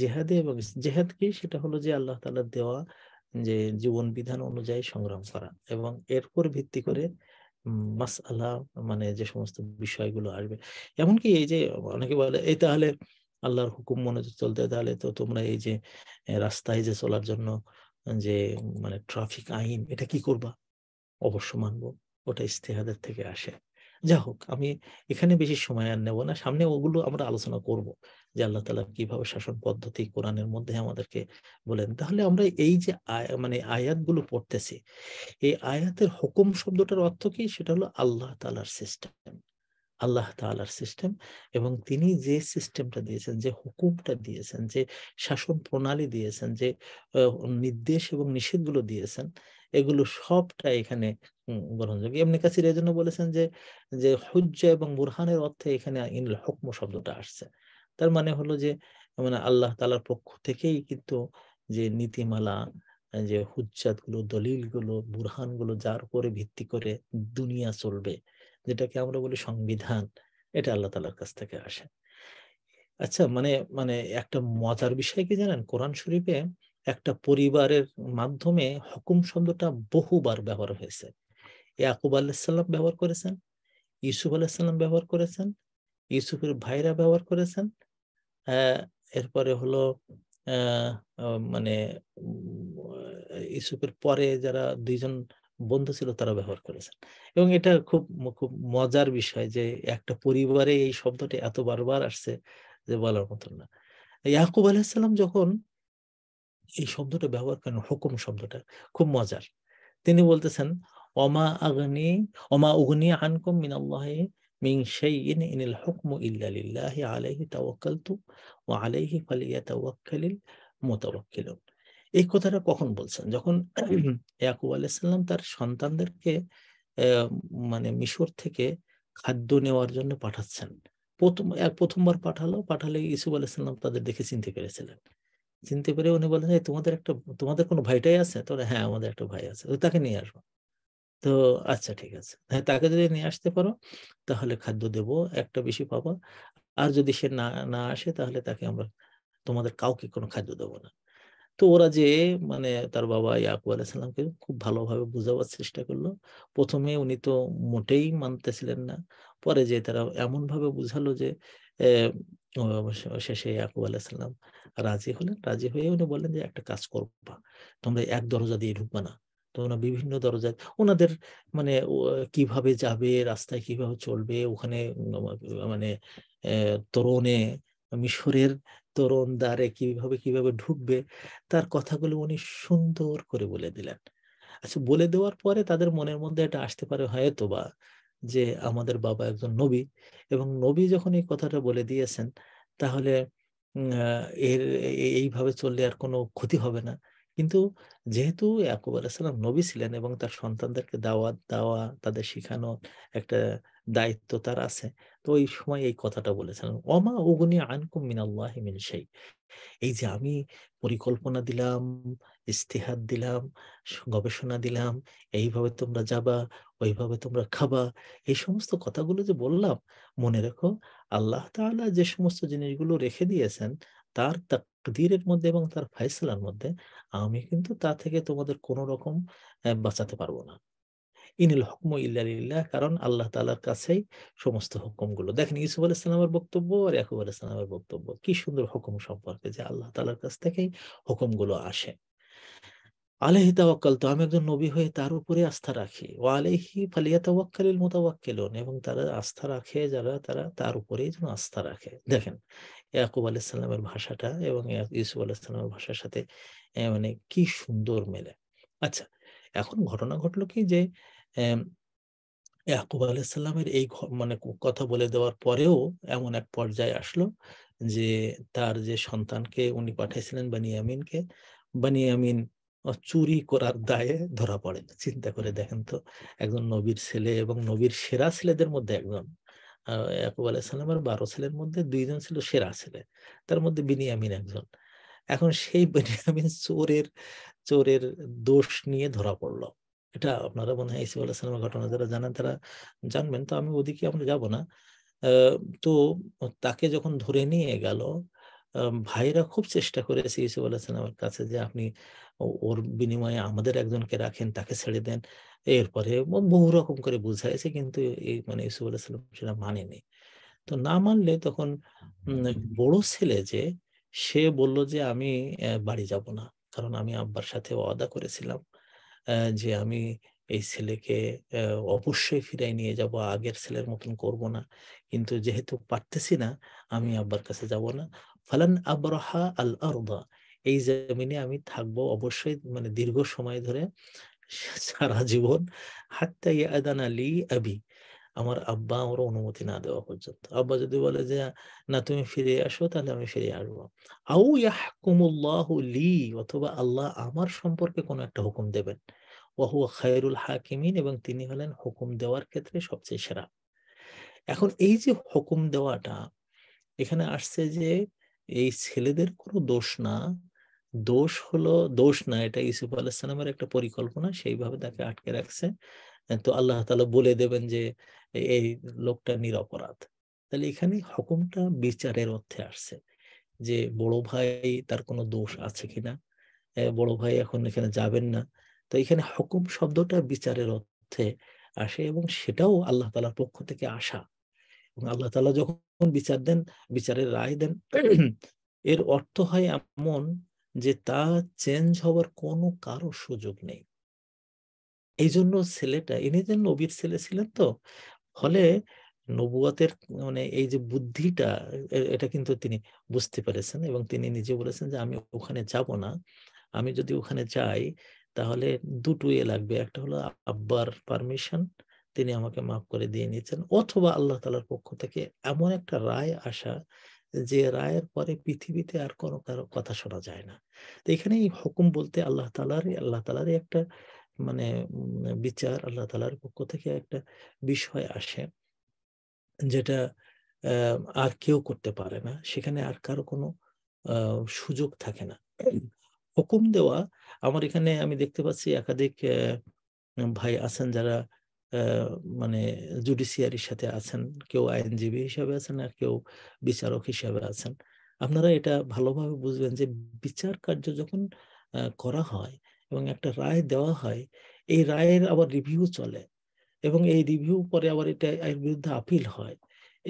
জেহাদে এবং জেহাদ কি সেটা হলো যে আল্লাহ তালার দেওয়া যে জীবন বিধান অনুযায়ী সংগ্রাম করা এবং এর উপর ভিত্তি করে মাস আল্লাহ মানে যে সমস্ত বিষয়গুলো আসবে এমনকি এই যে অনেকে বলে এই তাহলে আল্লাহর হুকুম মনে চলতে তাহলে তো তোমরা এই যে রাস্তায় যে চলার জন্য যে মানে ট্রাফিক আইন এটা কি করবা অবশ্য মানবো ওটা ইস্তেহাদের থেকে আসে যা হোক আমি এখানে বেশি সময় আর নেব না সামনে ওগুলো আমরা আলোচনা করব যে আল্লাহ তালা কিভাবে শাসন পদ্ধতি কোরআনের মধ্যে আমাদেরকে বলেন তাহলে আমরা এই যে মানে আয়াতগুলো পড়তেছি এই আয়াতের হুকুম শব্দটার অর্থ কি সেটা হলো আল্লাহ তালার সিস্টেম আল্লাহ তালার সিস্টেম এবং তিনি যে সিস্টেমটা দিয়েছেন যে হুকুমটা দিয়েছেন যে শাসন প্রণালী দিয়েছেন যে নির্দেশ এবং নিষেধ গুলো দিয়েছেন এগুলো সবটা এখানে গ্রহণযোগ্য এমনি কাছে এই জন্য বলেছেন যে যে হুজ্জা এবং বুরহানের অর্থে এখানে ইনুল হুকম শব্দটা আসছে তার মানে হলো যে মানে আল্লাহ তালার পক্ষ থেকেই কিন্তু যে নীতিমালা যে হুজাত গুলো দলিল গুলো বুরহান গুলো যার উপরে ভিত্তি করে দুনিয়া চলবে যেটাকে আমরা বলি সংবিধান এটা আল্লাহ তালার কাছ থেকে আসে আচ্ছা মানে মানে একটা মজার বিষয় কি জানেন কোরআন শরীফে একটা পরিবারের মাধ্যমে হকুম শব্দটা বহুবার ব্যবহার হয়েছে ইয়াকুব আলাহিসাল্লাম ব্যবহার করেছেন ইউসুফ আলাহিসাল্লাম ব্যবহার করেছেন ইউসুফের ভাইরা ব্যবহার করেছেন হ্যাঁ, এরপরে হলো মানে ইসুকের পরে যারা দুইজন বন্ধু ছিল তারা ব্যবহার করেছেন এবং এটা খুব খুব মজার বিষয় যে একটা পরিবারে এই শব্দটি এত বারবার আসছে যে বলার মতন না ইয়াকুব আলাইসাল্লাম যখন এই শব্দটা ব্যবহার করেন হুকুম শব্দটা খুব মজার তিনি বলতেছেন অমা আগনি অমা উগনি আনকুম মিন মিং সেই ইন ইনিল হুকমু ইল্লাহ আলাইহি তাওয়াক্কালতু ও আলাইহি ফালিয়া তাওয়াক্কালিল মোতাবাক্কিলুন এই কথাটা কখন বলছেন যখন *clears throat* ইয়াকুব আলাইসাল্লাম তার সন্তানদেরকে মানে মিশর থেকে খাদ্য নেওয়ার জন্য পাঠাচ্ছেন প্রথম এক প্রথমবার পাঠালো পাঠালে ইসুফ আলাইসাল্লাম তাদের দেখে চিনতে পেরেছিলেন চিনতে পেরে উনি বলেন তোমাদের একটা তোমাদের কোনো ভাইটাই আছে তোরা হ্যাঁ আমাদের একটা ভাই আছে তাকে নিয়ে আসবো তো আচ্ছা ঠিক আছে হ্যাঁ তাকে যদি নিয়ে আসতে পারো তাহলে খাদ্য দেব একটা বেশি পাবা আর যদি সে না না আসে তাহলে তাকে আমরা তোমাদের কাউকে কোনো খাদ্য দেবো না তো ওরা যে মানে তার বাবা ইয়াকু আলাইসাল্লামকে খুব ভালোভাবে বোঝাবার চেষ্টা করলো প্রথমে উনি তো মোটেই মানতেছিলেন না পরে যে তারা এমন ভাবে বুঝালো যে শেষে ইয়াকু আলাইসাল্লাম রাজি হলেন রাজি হয়ে উনি বললেন যে একটা কাজ করবা তোমরা এক দরজা দিয়ে ঢুকবা না বিভিন্ন দরজায় ওনাদের মানে কিভাবে যাবে রাস্তায় কিভাবে চলবে ওখানে মানে তরুণে মিশরের তরুণ দ্বারে কিভাবে কিভাবে ঢুকবে তার কথাগুলো উনি সুন্দর করে বলে দিলেন আচ্ছা বলে দেওয়ার পরে তাদের মনের মধ্যে এটা আসতে পারে হয়তো বা যে আমাদের বাবা একজন নবী এবং নবী যখন এই কথাটা বলে দিয়েছেন তাহলে এর এইভাবে চললে আর কোনো ক্ষতি হবে না কিন্তু যেহেতু ইয়াকুব আলাহিসাল্লাম নবী ছিলেন এবং তার সন্তানদেরকে দাওয়াত দেওয়া তাদের শেখানো একটা দায়িত্ব তার আছে তো ওই সময় এই কথাটা বলেছেন অমা অগুনি আনকুম মিনাল্লাহ মিন সেই এই যে আমি পরিকল্পনা দিলাম ইস্তেহাত দিলাম গবেষণা দিলাম এইভাবে তোমরা যাবা ওইভাবে তোমরা খাবা এই সমস্ত কথাগুলো যে বললাম মনে রেখো আল্লাহ তাআলা যে সমস্ত জিনিসগুলো রেখে দিয়েছেন তার তাকদিরের মধ্যে এবং তার ফাইসলার মধ্যে আমি কিন্তু তা থেকে তোমাদের কোন রকম বাঁচাতে পারবো না ইনিল হুকম ইল্লাহ কারণ আল্লাহ তালার কাছেই সমস্ত হুকুমগুলো দেখেন ইউসুফ আল ইসলামের বক্তব্য আর ইয়াকুব আল ইসলামের বক্তব্য কি সুন্দর হুকুম সম্পর্কে যে আল্লাহ তালার কাছ থেকেই হুকুমগুলো আসে আলহি তাওয়াক্কাল তো আমি একজন নবী হয়ে তার উপরে আস্থা রাখি ও আলহি ফালিয়া তাওয়াক্কালিল মোতাওয়াক্কেলন এবং তারা আস্থা রাখে যারা তারা তার উপরেই যেন আস্থা রাখে দেখেন ইয়াকুব আলাইসাল্লামের ভাষাটা এবং ইউসুফ আলাইসাল্লামের ভাষার সাথে মানে কি সুন্দর মেলে আচ্ছা এখন ঘটনা ঘটলো কি যে ইয়াকুব আলাইসাল্লামের এই মানে কথা বলে দেওয়ার পরেও এমন এক পর্যায়ে আসলো যে তার যে সন্তানকে উনি পাঠাইছিলেন বানিয়ামিনকে বানিয়ামিন চুরি করার দায়ে ধরা পড়ে চিন্তা করে দেখেন তো একজন নবীর ছেলে এবং নবীর সেরা ছেলেদের মধ্যে একজন ইয়াকুব আর বারো ছেলের মধ্যে দুইজন ছিল সেরা ছেলে তার মধ্যে বিনিয়ামিন একজন এখন সেই বিনিয়ামিন চোরের চোরের দোষ নিয়ে ধরা পড়লো এটা আপনারা মনে হয় ইসিফ আলাহিসাল্লামের ঘটনা যারা জানেন তারা জানবেন তো আমি ওদিকে আমরা যাব না তো তাকে যখন ধরে নিয়ে গেল ভাইরা খুব চেষ্টা করেছে আল্লাহ আলাহিসাল্লামের কাছে যে আপনি ওর বিনিময়ে আমাদের একজনকে রাখেন তাকে ছেড়ে দেন এরপরে বহু রকম করে বুঝাইছে কিন্তু এই মানে ইউসুফ আলাহিসাল্লাম সেটা মানেনি তো না মানলে তখন বড় ছেলে যে সে বলল যে আমি বাড়ি যাব না কারণ আমি আব্বার সাথে ওয়াদা করেছিলাম যে আমি এই ছেলেকে অবশ্যই ফিরাই নিয়ে যাব আগের ছেলের মতন করব না কিন্তু যেহেতু পারতেছি না আমি আব্বার কাছে যাব না ফালান আবরাহা আল আরদা এই জমিনে আমি থাকব অবশ্যই মানে দীর্ঘ সময় ধরে *laughs* সারা জীবন হাত্তা আবি আমার আব্বা আমার অনুমতি না দেওয়া পর্যন্ত আব্বা যদি বলে যে না তুমি ফিরে আসো তাহলে আমি ফিরে আসবো আউ ইয়াহকুমুল্লাহ লি অথবা আল্লাহ আমার সম্পর্কে কোনো একটা হুকুম দেবেন ওয়াহু খায়রুল হাকিমিন এবং তিনি হলেন হুকুম দেওয়ার ক্ষেত্রে সবচেয়ে সেরা এখন এই যে হুকুম দেওয়াটা এখানে আসছে যে এই ছেলেদের কোনো দোষ না দোষ হলো দোষ না এটা ইসুফ আলাহিসাল্লামের একটা পরিকল্পনা সেইভাবে তাকে আটকে রাখছে তো আল্লাহ তালা বলে দেবেন যে এই লোকটা নিরপরাধ তাহলে এখানে হকমটা বিচারের অর্থে আসছে যে বড় ভাই তার কোনো দোষ আছে কিনা বড় ভাই এখন এখানে যাবেন না তো এখানে হকুম শব্দটা বিচারের অর্থে আসে এবং সেটাও আল্লাহ তালার পক্ষ থেকে আসা এবং আল্লাহ তালা যখন বিচার দেন বিচারের রায় দেন এর অর্থ হয় এমন যে তা চেঞ্জ হওয়ার কোনো কারো সুযোগ নেই এই জন্য ছেলেটা ইনি যে নবীর ছেলে ছিলেন তো ফলে নবুয়াতের মানে এই যে বুদ্ধিটা এটা কিন্তু তিনি বুঝতে পেরেছেন এবং তিনি নিজে বলেছেন যে আমি ওখানে যাব না আমি যদি ওখানে যাই তাহলে দুটো এ ইয়ে লাগবে একটা হলো আব্বার পারমিশন তিনি আমাকে মাফ করে দিয়ে নিয়েছেন অথবা আল্লাহ তালার পক্ষ থেকে এমন একটা রায় আসা যে রায়ের পরে পৃথিবীতে আর কোনো কারো কথা শোনা যায় না এখানে এই হুকুম বলতে আল্লাহ তালার আল্লাহ তালারই একটা মানে বিচার আল্লাহ তালার পক্ষ থেকে একটা বিষয় আসে যেটা আর কেউ করতে পারে না সেখানে আর কারো কোনো সুযোগ থাকে না হুকুম দেওয়া আমার এখানে আমি দেখতে পাচ্ছি একাধিক ভাই আছেন যারা মানে জুডিশিয়ারির সাথে আছেন কেউ আইনজীবী হিসাবে আছেন আর কেউ বিচারক হিসাবে আছেন আপনারা এটা ভালোভাবে বুঝবেন যে বিচার কার্য যখন করা হয় এবং একটা রায় দেওয়া হয় এই রায়ের আবার রিভিউ চলে এবং এই রিভিউ পরে আবার এটা এর বিরুদ্ধে আপিল হয়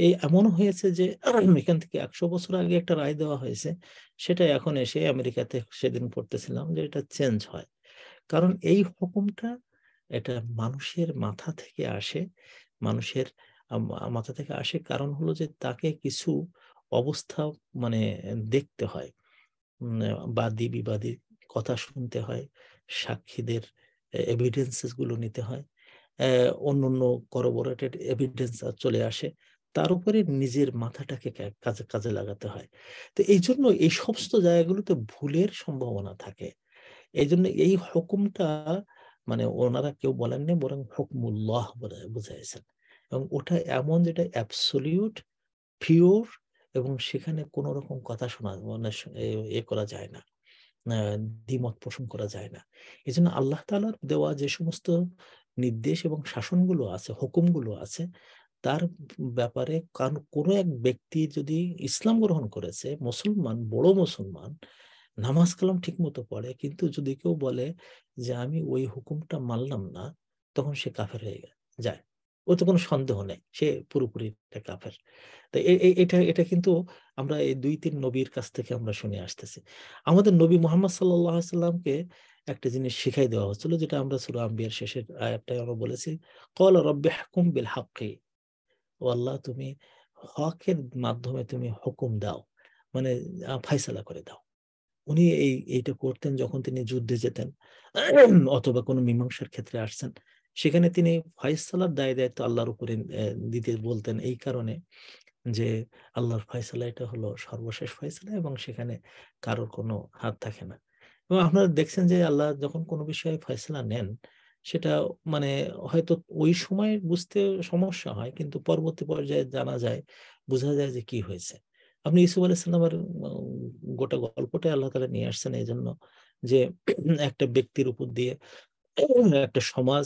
এই এমন হয়েছে যে *clears throat* এখান থেকে একশো বছর আগে একটা রায় দেওয়া হয়েছে সেটা এখন এসে আমেরিকাতে সেদিন পড়তেছিলাম যে এটা চেঞ্জ হয় কারণ এই হুকুমটা এটা মানুষের মাথা থেকে আসে মানুষের মাথা থেকে আসে কারণ হলো যে তাকে কিছু অবস্থা মানে দেখতে হয় বাদী বিবাদীর কথা শুনতে হয় সাক্ষীদের এভিডেন্সেস গুলো নিতে হয় অন্য অন্য করবোরেটেড এভিডেন্স চলে আসে তার উপরে নিজের মাথাটাকে কাজে কাজে লাগাতে হয় তো এই জন্য এই সমস্ত জায়গাগুলোতে ভুলের সম্ভাবনা থাকে এই জন্য এই হুকুমটা মানে ওনারা কেউ বলেননি বরং হুকমুল্লাহ বুঝাইছেন এবং ওটা এমন যেটা অ্যাবসলিউট পিওর এবং সেখানে কোন রকম কথা শোনা মানে এ করা যায় না দ্বিমত পোষণ করা যায় না এই জন্য আল্লাহ তালার দেওয়া যে সমস্ত নির্দেশ এবং শাসনগুলো আছে হুকুমগুলো আছে তার ব্যাপারে কারণ কোনো এক ব্যক্তি যদি ইসলাম গ্রহণ করেছে মুসলমান বড় মুসলমান নামাজ কালাম ঠিক মতো পড়ে কিন্তু যদি কেউ বলে যে আমি ওই হুকুমটা মানলাম না তখন সে কাফের হয়ে যায় ও তো কোনো সন্দেহ নেই সে পুরোপুরি একটা কাফের এটা এটা কিন্তু আমরা এই দুই তিন নবীর কাছ থেকে আমরা শুনে আসতেছি আমাদের নবী মোহাম্মদ সাল্লাহ সাল্লামকে একটা জিনিস শিখাই দেওয়া হচ্ছিল যেটা আমরা সুরা আম্বিয়ার শেষের একটা আমরা বলেছি কল রব্বে হাকুম বিল হাক্কি ও আল্লাহ তুমি হকের মাধ্যমে তুমি হুকুম দাও মানে ফাইসলা করে দাও উনি এই এইটা করতেন যখন তিনি যুদ্ধে যেতেন অথবা কোনো মীমাংসার ক্ষেত্রে আসছেন সেখানে তিনি ফয়সালার দায় দায়িত্ব আল্লাহর উপরে দিতে বলতেন এই কারণে যে আল্লাহর ফয়সালা এটা হলো সর্বশেষ ফয়সালা এবং সেখানে কারোর কোনো হাত থাকে না এবং আপনারা দেখছেন যে আল্লাহ যখন কোনো বিষয়ে ফয়সালা নেন সেটা মানে হয়তো ওই সময় বুঝতে সমস্যা হয় কিন্তু পরবর্তী পর্যায়ে জানা যায় বোঝা যায় যে কি হয়েছে আপনি ইসুফ আলাইসাল্লামের গোটা গল্পটা আল্লাহ তালা নিয়ে আসছেন এই জন্য যে একটা ব্যক্তির উপর দিয়ে একটা সমাজ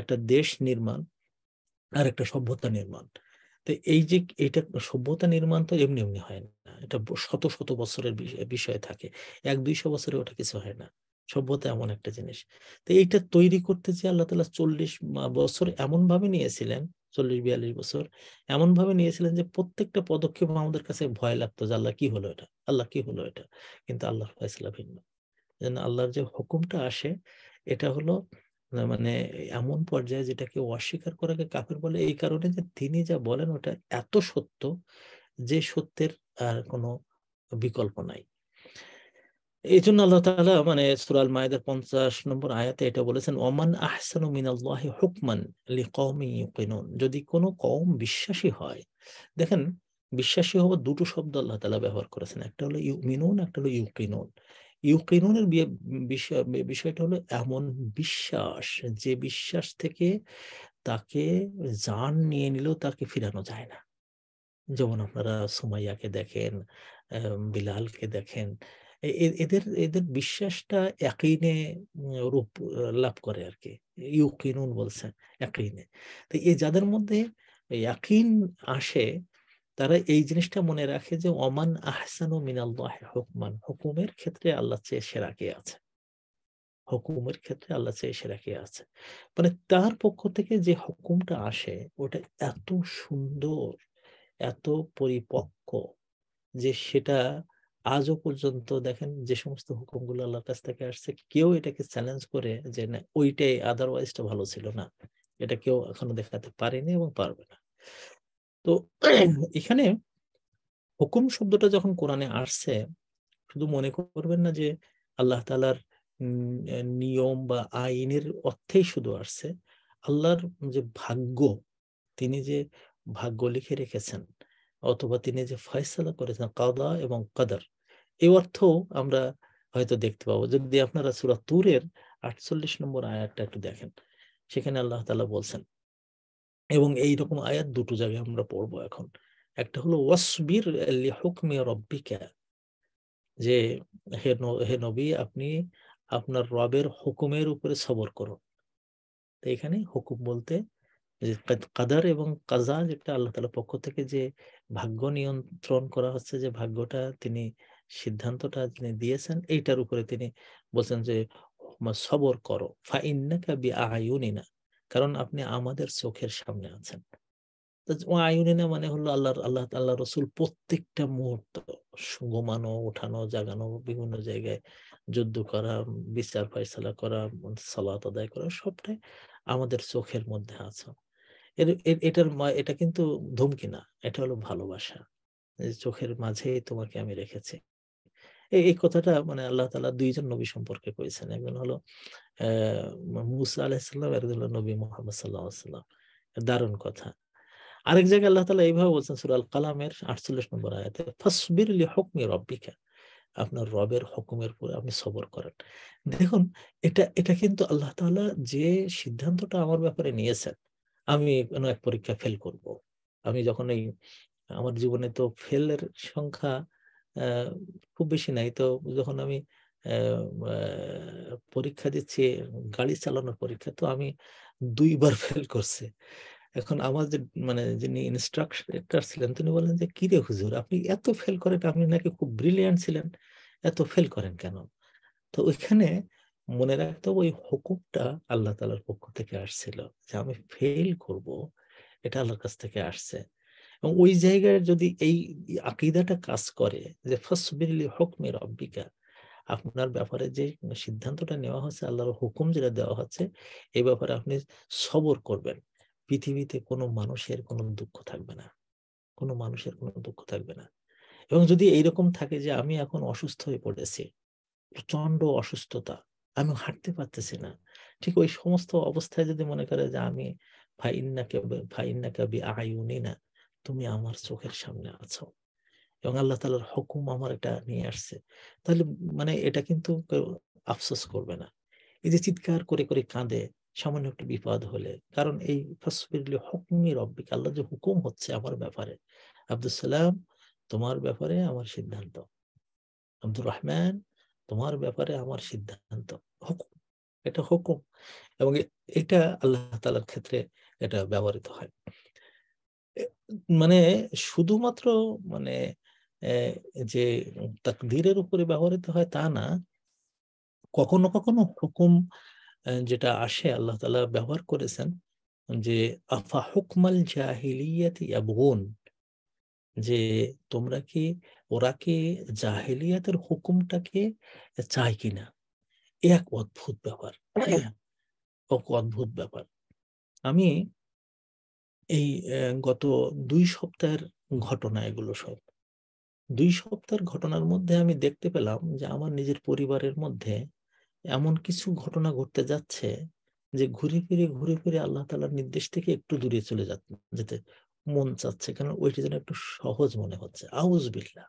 একটা দেশ নির্মাণ আর একটা সভ্যতা নির্মাণ তো এই যে এটা সভ্যতা নির্মাণ তো এমনি এমনি হয় না এটা শত শত বছরের বিষয়ে থাকে এক দুইশো বছরে ওটা কিছু হয় না সভ্যতা এমন একটা জিনিস তো এইটা তৈরি করতে যে আল্লাহ তালা চল্লিশ বছর এমন ভাবে নিয়েছিলেন চল্লিশ বিয়াল্লিশ বছর এমন ভাবে নিয়েছিলেন যে প্রত্যেকটা পদক্ষেপ আমাদের কাছে ভয় লাগতো যে আল্লাহ কি হলো এটা আল্লাহ কি হলো এটা কিন্তু আল্লাহর ফয়সলা ভিন্ন যেন আল্লাহর যে হুকুমটা আসে এটা হলো মানে এমন পর্যায়ে যেটাকে অস্বীকার করাকে কাফের বলে এই কারণে যে তিনি যা বলেন ওটা এত সত্য যে সত্যের আর কোনো বিকল্প নাই এই জন্য আল্লাহ তালা মানে সুরাল মায়েদের পঞ্চাশ নম্বর আয়াতে এটা বলেছেন ওমান আহসান মিনাল্লাহি হুকমান লি কৌমি যদি কোনো কম বিশ্বাসী হয় দেখেন বিশ্বাসী হওয়ার দুটো শব্দ আল্লাহ তালা ব্যবহার করেছেন একটা হলো ইউমিনুন একটা হলো ইউকিনুন ইউক্রেনের বিষয়টা হলো এমন বিশ্বাস যে বিশ্বাস থেকে তাকে জান নিয়ে নিলেও তাকে ফিরানো যায় না যেমন আপনারা সুমাইয়াকে দেখেন বিলালকে দেখেন আহ এদের এদের বিশ্বাসটা একইনে রূপ লাভ করে আর কি ইউকিনুন বলছেন একইনে তো এই যাদের মধ্যে একইন আসে তারা এই জিনিসটা মনে রাখে যে অমান আহসানু মিনাল্লাহ হুকমান হুকুমের ক্ষেত্রে আল্লাহ চেয়ে সেরা কে আছে হুকুমের ক্ষেত্রে আল্লাহ চেয়ে সেরা কে আছে মানে তার পক্ষ থেকে যে হুকুমটা আসে ওটা এত সুন্দর এত পরিপক্ক যে সেটা আজও পর্যন্ত দেখেন যে সমস্ত হুকুমগুলো আল্লাহর কাছ থেকে আসছে কেউ এটাকে চ্যালেঞ্জ করে যে না ওইটাই আদারওয়াইজটা ভালো ছিল না এটা কেউ এখনো দেখাতে পারেনি এবং পারবে না তো *clears throat* এখানে হুকুম শব্দটা যখন কোরআনে আসছে শুধু মনে করবেন না যে আল্লাহ তালার নিয়ম বা আইনের অর্থেই শুধু আসছে আল্লাহর যে ভাগ্য তিনি যে ভাগ্য লিখে রেখেছেন অথবা তিনি যে ফয়সালা করেছেন কাদা এবং কাদার এই অর্থ আমরা হয়তো দেখতে পাবো যদি আপনারা সুরা তুরের আটচল্লিশ নম্বর আয়াতটা একটু দেখেন সেখানে আল্লাহ তালা বলছেন এবং এই রকম আয়াত দুটো জায়গায় আমরা পড়বো এখন একটা হলো ওয়াসবির হুকমে রব্বিকা যে হে হে নবী আপনি আপনার রবের হুকুমের উপরে সবর করুন তো এখানে হুকুম বলতে যে কাদার এবং কাজা যেটা আল্লাহ তালা পক্ষ থেকে যে ভাগ্য নিয়ন্ত্রণ করা হচ্ছে যে ভাগ্যটা তিনি সিদ্ধান্তটা তিনি দিয়েছেন এইটার উপরে তিনি বলছেন যে সবর করো ফাইন্নাকা আয়ুনিনা কারণ আপনি আমাদের চোখের সামনে আছেন আয়ুনিনা মানে হলো আল্লাহ আল্লাহ আল্লাহ রসুল প্রত্যেকটা মুহূর্ত ঘুমানো উঠানো জাগানো বিভিন্ন জায়গায় যুদ্ধ করা বিচার ফাইসলা করা সালাত আদায় করা সবটাই আমাদের চোখের মধ্যে আছে এটার এটা কিন্তু ধুমকি না এটা হলো ভালোবাসা চোখের মাঝে তোমাকে আমি রেখেছি এই কথাটা মানে আল্লাহ তালা দুইজন নবী সম্পর্কে কয়েছেন একজন হলো মুসা আলাহিসাল্লাম একজন হলো নবী মোহাম্মদ দারুণ কথা আরেক জায়গায় আল্লাহ তালা এইভাবে বলছেন সুরাল কালামের আটচল্লিশ নম্বর আয়াতে ফসবির হকমি রব্বিকা আপনার রবের হুকুমের উপরে আপনি সবর করেন দেখুন এটা এটা কিন্তু আল্লাহ তালা যে সিদ্ধান্তটা আমার ব্যাপারে নিয়েছেন আমি কোনো এক পরীক্ষা ফেল করব আমি যখন এই আমার জীবনে তো ফেলের সংখ্যা খুব বেশি নাই তো যখন আমি পরীক্ষা দিচ্ছি গাড়ি চালানোর পরীক্ষা তো আমি দুইবার ফেল *laughs* করছে এখন আমার যে মানে যিনি ইনস্ট্রাক্টর ছিলেন তিনি বলেন যে কিরে হুজুর আপনি এত ফেল করেন আপনি নাকি খুব ব্রিলিয়ান্ট ছিলেন এত ফেল করেন কেন তো ওইখানে মনে রাখতে হবে ওই হুকুমটা আল্লাহ তালার পক্ষ থেকে আসছিল যে আমি ফেল করব এটা আল্লাহর কাছ থেকে আসছে এবং ওই জায়গায় যদি এই আকিদাটা কাজ করে যে ফসবিরলি হকমি অব্বিকা আপনার ব্যাপারে যে সিদ্ধান্তটা নেওয়া হচ্ছে আল্লাহর হুকুম যেটা দেওয়া হচ্ছে এই ব্যাপারে আপনি সবর করবেন পৃথিবীতে কোনো মানুষের কোনো দুঃখ থাকবে না কোনো মানুষের কোনো দুঃখ থাকবে না এবং যদি এইরকম থাকে যে আমি এখন অসুস্থ হয়ে পড়েছি প্রচন্ড অসুস্থতা আমি হাঁটতে পারতেছি না ঠিক ওই সমস্ত অবস্থায় যদি মনে করে যে আমি না তুমি আমার চোখের সামনে আছো এবং আল্লাহ তালার হুকুম আমার এটা নিয়ে আসছে তাহলে মানে এটা কিন্তু আফসোস করবে না এই যে চিৎকার করে করে কাঁদে সামান্য একটু বিপদ হলে কারণ এই ফসফিরলি হুকুমি রব্বিক আল্লাহ যে হুকুম হচ্ছে আমার ব্যাপারে আব্দুল সালাম তোমার ব্যাপারে আমার সিদ্ধান্ত আব্দুর রহমান তোমার ব্যাপারে আমার সিদ্ধান্ত হুকুম এটা হুকুম এবং এটা আল্লাহ তালার ক্ষেত্রে এটা ব্যবহৃত হয় মানে শুধুমাত্র মানে যে তাকদীরের উপরে ব্যবহৃত হয় তা না কখনো কখনো হুকুম যেটা আসে আল্লাহ তালা ব্যবহার করেছেন যে আফা হুকমাল জাহিলিয়াতি আবগুন যে তোমরা কি ওরা কি জাহেলিয়াতের হুকুমটাকে চায় কিনা এ এক অদ্ভুত ব্যাপার অদ্ভুত ব্যাপার আমি এই গত দুই সপ্তাহের ঘটনা এগুলো সব দুই সপ্তাহের ঘটনার মধ্যে আমি দেখতে পেলাম যে আমার নিজের পরিবারের মধ্যে এমন কিছু ঘটনা ঘটতে যাচ্ছে যে ঘুরে ফিরে ঘুরে ফিরে আল্লাহ তালার নির্দেশ থেকে একটু দূরে চলে যেতে মন চাচ্ছে কেন ওইটা যেন একটু সহজ মনে হচ্ছে আউজ বিল্লা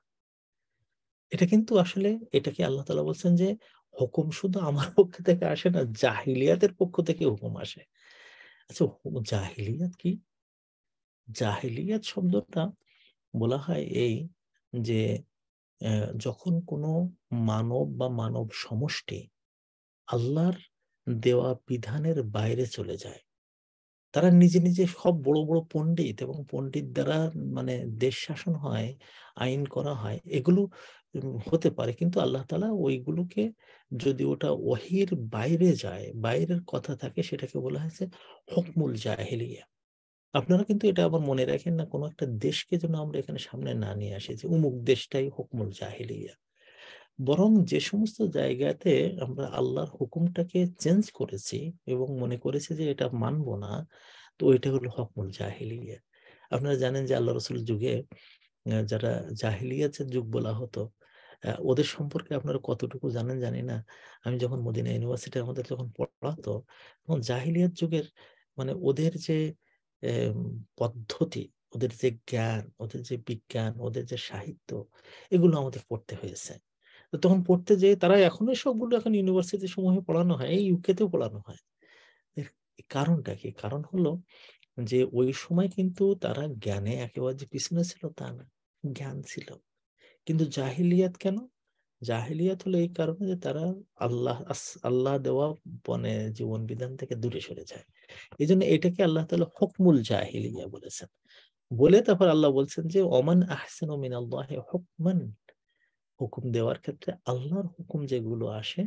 এটা কিন্তু আসলে এটাকে আল্লাহ তালা বলছেন যে হুকুম শুধু আমার *laughs* পক্ষ থেকে আসে না জাহিলিয়াতের পক্ষ থেকে হুকুম আসে আচ্ছা জাহিলিয়াত কি জাহিলিয়াত শব্দটা বলা হয় এই যে যখন কোনো মানব বা মানব সমষ্টি আল্লাহর দেওয়া বিধানের বাইরে চলে যায় তারা নিজে নিজে সব বড় বড় পণ্ডিত এবং পণ্ডিত দ্বারা মানে দেশ শাসন হয় আইন করা হয় এগুলো হতে পারে কিন্তু আল্লাহ তালা ওইগুলোকে যদি ওটা ওহির বাইরে যায় বাইরের কথা থাকে সেটাকে বলা হয়েছে হকমুল জাহেলিয়া আপনারা কিন্তু এটা আবার মনে রাখেন না কোনো একটা দেশকে যেন আমরা এখানে সামনে না নিয়ে আসি যে উমুক দেশটাই হকমুল জাহেলিয়া বরং যে সমস্ত জায়গাতে আমরা আল্লাহর হুকুমটাকে চেঞ্জ করেছি এবং মনে করেছি যে এটা মানব না তো ওইটা হলো হকমুল জাহিলিয়া আপনারা জানেন যে আল্লাহ রসুল যুগে যারা জাহিলিয়াতের যুগ বলা হতো ওদের সম্পর্কে আপনারা কতটুকু জানেন জানি না আমি যখন মদিনা ইউনিভার্সিটি আমাদের যখন পড়াতো তখন জাহিলিয়াত যুগের মানে ওদের যে পদ্ধতি ওদের যে জ্ঞান ওদের যে বিজ্ঞান ওদের যে সাহিত্য এগুলো আমাদের পড়তে হয়েছে তখন পড়তে যেয়ে তারা এখন সবগুলো এখন ইউনিভার্সিটি সমূহে পড়ানো হয় এই ইউকেতেও পড়ানো হয় কারণটা কি কারণ হলো যে ওই সময় কিন্তু তারা জ্ঞানে একেবারে যে পিছনে ছিল তা না জ্ঞান ছিল কিন্তু জাহিলিয়াত কেন জাহিলিয়াত হলো এই কারণে যে তারা আল্লাহ আল্লাহ দেওয়া মানে জীবন বিধান থেকে দূরে সরে যায় এই জন্য এটাকে আল্লাহ তালা হকমুল জাহিলিয়া বলেছেন বলে তারপর আল্লাহ বলছেন যে অমান আহসেন মিন আল্লাহ হকমান হুকুম দেওয়ার ক্ষেত্রে আল্লাহর হুকুম যেগুলো আসে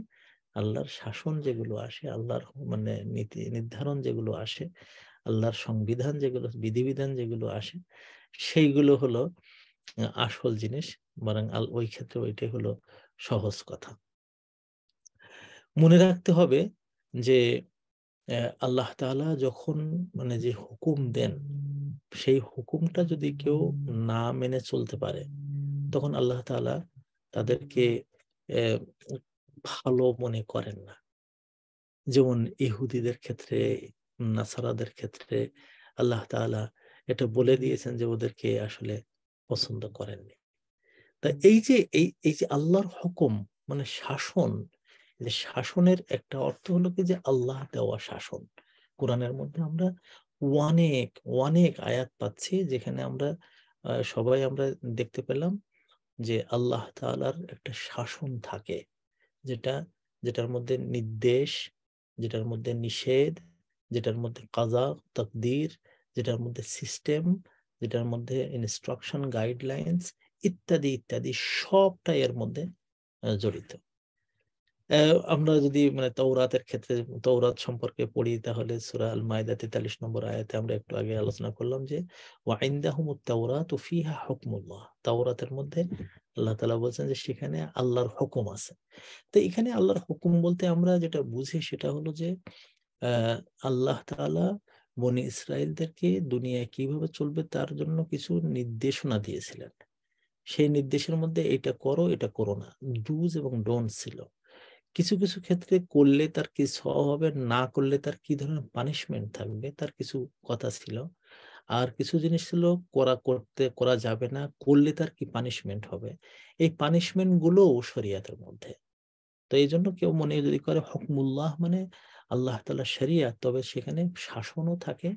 আল্লাহর শাসন যেগুলো আসে আল্লাহর মানে নীতি নির্ধারণ যেগুলো আসে আল্লাহর সংবিধান যেগুলো বিধিবিধান যেগুলো আসে সেইগুলো হলো আসল জিনিস বরং ওই ক্ষেত্রে ওইটাই হলো সহজ কথা মনে রাখতে হবে যে আল্লাহ তালা যখন মানে যে হুকুম দেন সেই হুকুমটা যদি কেউ না মেনে চলতে পারে তখন আল্লাহ তালা তাদেরকে ভালো মনে করেন না যেমন ইহুদিদের ক্ষেত্রে নাসারাদের ক্ষেত্রে আল্লাহ তালা এটা বলে দিয়েছেন যে ওদেরকে আসলে পছন্দ করেননি তা এই যে এই এই যে আল্লাহর হুকুম মানে শাসন যে শাসনের একটা অর্থ হলো কি যে আল্লাহ দেওয়া শাসন কোরআনের মধ্যে আমরা অনেক অনেক আয়াত পাচ্ছি যেখানে আমরা সবাই আমরা দেখতে পেলাম যে আল্লাহ তালার একটা শাসন থাকে যেটা যেটার মধ্যে নির্দেশ যেটার মধ্যে নিষেধ যেটার মধ্যে কাজা তকদির যেটার মধ্যে সিস্টেম যেটার মধ্যে ইনস্ট্রাকশন গাইডলাইন্স ইত্যাদি ইত্যাদি সবটাই এর মধ্যে জড়িত আমরা যদি মানে তৌরাতের ক্ষেত্রে তৌরাত সম্পর্কে পড়ি তাহলে সুরা আল মায়দা তেতাল্লিশ নম্বর আয়াতে আমরা একটু আগে আলোচনা করলাম যে ওয়াইন্দাহুম তাওরাত ফিহা হুকমুল্লাহ তাওরাতের মধ্যে আল্লাহ তালা বলছেন যে সেখানে আল্লাহর হুকুম আছে তো এখানে আল্লাহর হুকুম বলতে আমরা যেটা বুঝি সেটা হলো যে আল্লাহ তালা বনি ইসরায়েলদেরকে দুনিয়া কিভাবে চলবে তার জন্য কিছু নির্দেশনা দিয়েছিলেন সেই নির্দেশের মধ্যে এটা করো এটা করো না ডুজ এবং ডোন ছিল কিছু কিছু ক্ষেত্রে করলে তার কি স হবে না করলে তার কি ধরনের পানিশমেন্ট থাকবে তার কিছু কথা ছিল আর কিছু জিনিস ছিল করা করতে করা যাবে না করলে তার কি পানিশমেন্ট হবে এই পানিশমেন্ট গুলো শরিয়াতের মধ্যে তো এই জন্য কেউ মনে যদি করে হকমুল্লাহ মানে আল্লাহ তালা শরিয়া তবে সেখানে শাসনও থাকে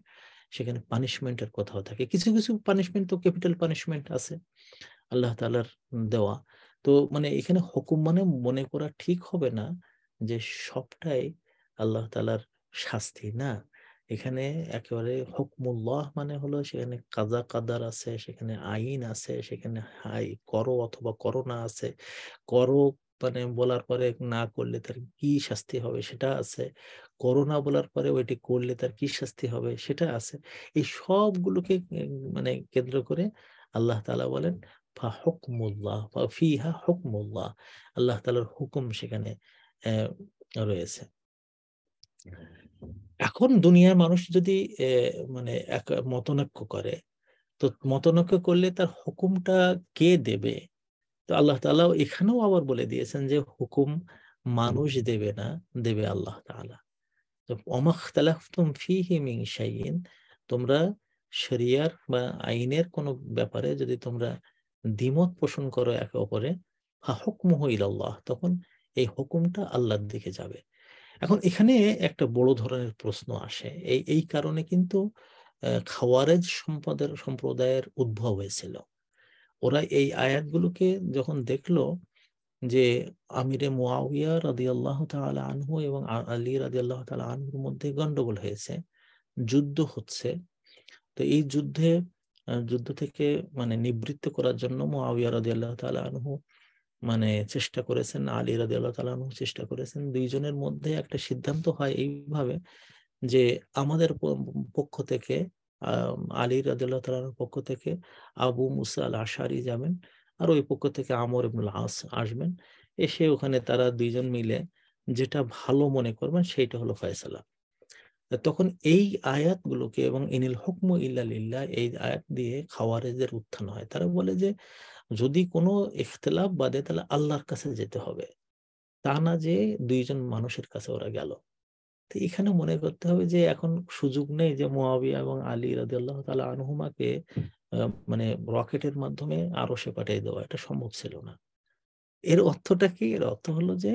সেখানে পানিশমেন্টের কথাও থাকে কিছু কিছু পানিশমেন্ট তো ক্যাপিটাল পানিশমেন্ট আছে আল্লাহ তালার দেওয়া তো মানে এখানে হুকুম মানে মনে করা ঠিক হবে না যে সবটাই আল্লাহ তালার শাস্তি না এখানে একেবারে হুকমুল্লাহ মানে হলো সেখানে কাজা কাদার আছে সেখানে আইন আছে সেখানে হাই করো অথবা করোনা আছে করো মানে বলার পরে না করলে তার কি শাস্তি হবে সেটা আছে করোনা বলার পরে ওইটি করলে তার কি শাস্তি হবে সেটা আছে এই সবগুলোকে মানে কেন্দ্র করে আল্লাহ তালা বলেন হুকমুল্লাহ ফিহা হুকমুল্লাহ আল্লাহ তালার হুকুম সেখানে রয়েছে হ্যাঁ। এখন দুনিয়ার মানুষ যদি মানে এক মতনৈক্য করে তো মতনৈক্য করলে তার হুকুমটা কে দেবে তো আল্লাহ তালা এখানেও আবার বলে দিয়েছেন যে হুকুম মানুষ দেবে না দেবে আল্লাহ তালা অমাখতালাফতুম ফিহি মিং শাইন তোমরা শরিয়ার বা আইনের কোনো ব্যাপারে যদি তোমরা দ্বিমত পোষণ করো একে অপরে হা হুকমুহ ইলাল্লাহ তখন এই হুকুমটা আল্লাহর দিকে যাবে এখন এখানে একটা বড় ধরনের প্রশ্ন আসে এই এই কারণে কিন্তু খাওয়ারেজ সম্পদের সম্প্রদায়ের উদ্ভব হয়েছিল ওরা এই আয়াতগুলোকে যখন দেখলো যে আমিরে মুআউইয়া রাদিয়াল্লাহু তাআলা আনহু এবং আলী রাদিয়াল্লাহু তাআলা আনহুর মধ্যে গন্ডগোল হয়েছে যুদ্ধ হচ্ছে তো এই যুদ্ধে যুদ্ধ থেকে মানে নিবৃত্ত করার জন্য মুআবিয়া রাদিয়াল্লাহু তাআলা আনহু মানে চেষ্টা করেছেন আলী রাদিয়াল্লাহু তাআলা আনহু চেষ্টা করেছেন দুইজনের মধ্যে একটা সিদ্ধান্ত হয় এইভাবে যে আমাদের পক্ষ থেকে আলী রাদিয়াল্লাহু তাআলার পক্ষ থেকে আবু মুসা আল আশারি যাবেন আর ওই পক্ষ থেকে আমর ইবনুল আস আসবেন এসে ওখানে তারা দুইজন মিলে যেটা ভালো মনে করবেন সেইটা হলো ফয়সালা তখন এই আয়াতগুলোকে এবং ইনিল হুকম ইল্লা এই আয়াত দিয়ে খাওয়ারেজের উত্থান হয় তারা বলে যে যদি কোনো ইখতলাফ বাদে তাহলে আল্লাহর কাছে যেতে হবে তা না যে দুইজন মানুষের কাছে ওরা গেল তো এখানে মনে করতে হবে যে এখন সুযোগ নেই যে মোয়াবিয়া এবং আলী রাজি আল্লাহ তালা আনহুমাকে মানে রকেটের মাধ্যমে আরো সে পাঠিয়ে দেওয়া এটা সম্ভব ছিল না এর অর্থটা কি এর অর্থ হলো যে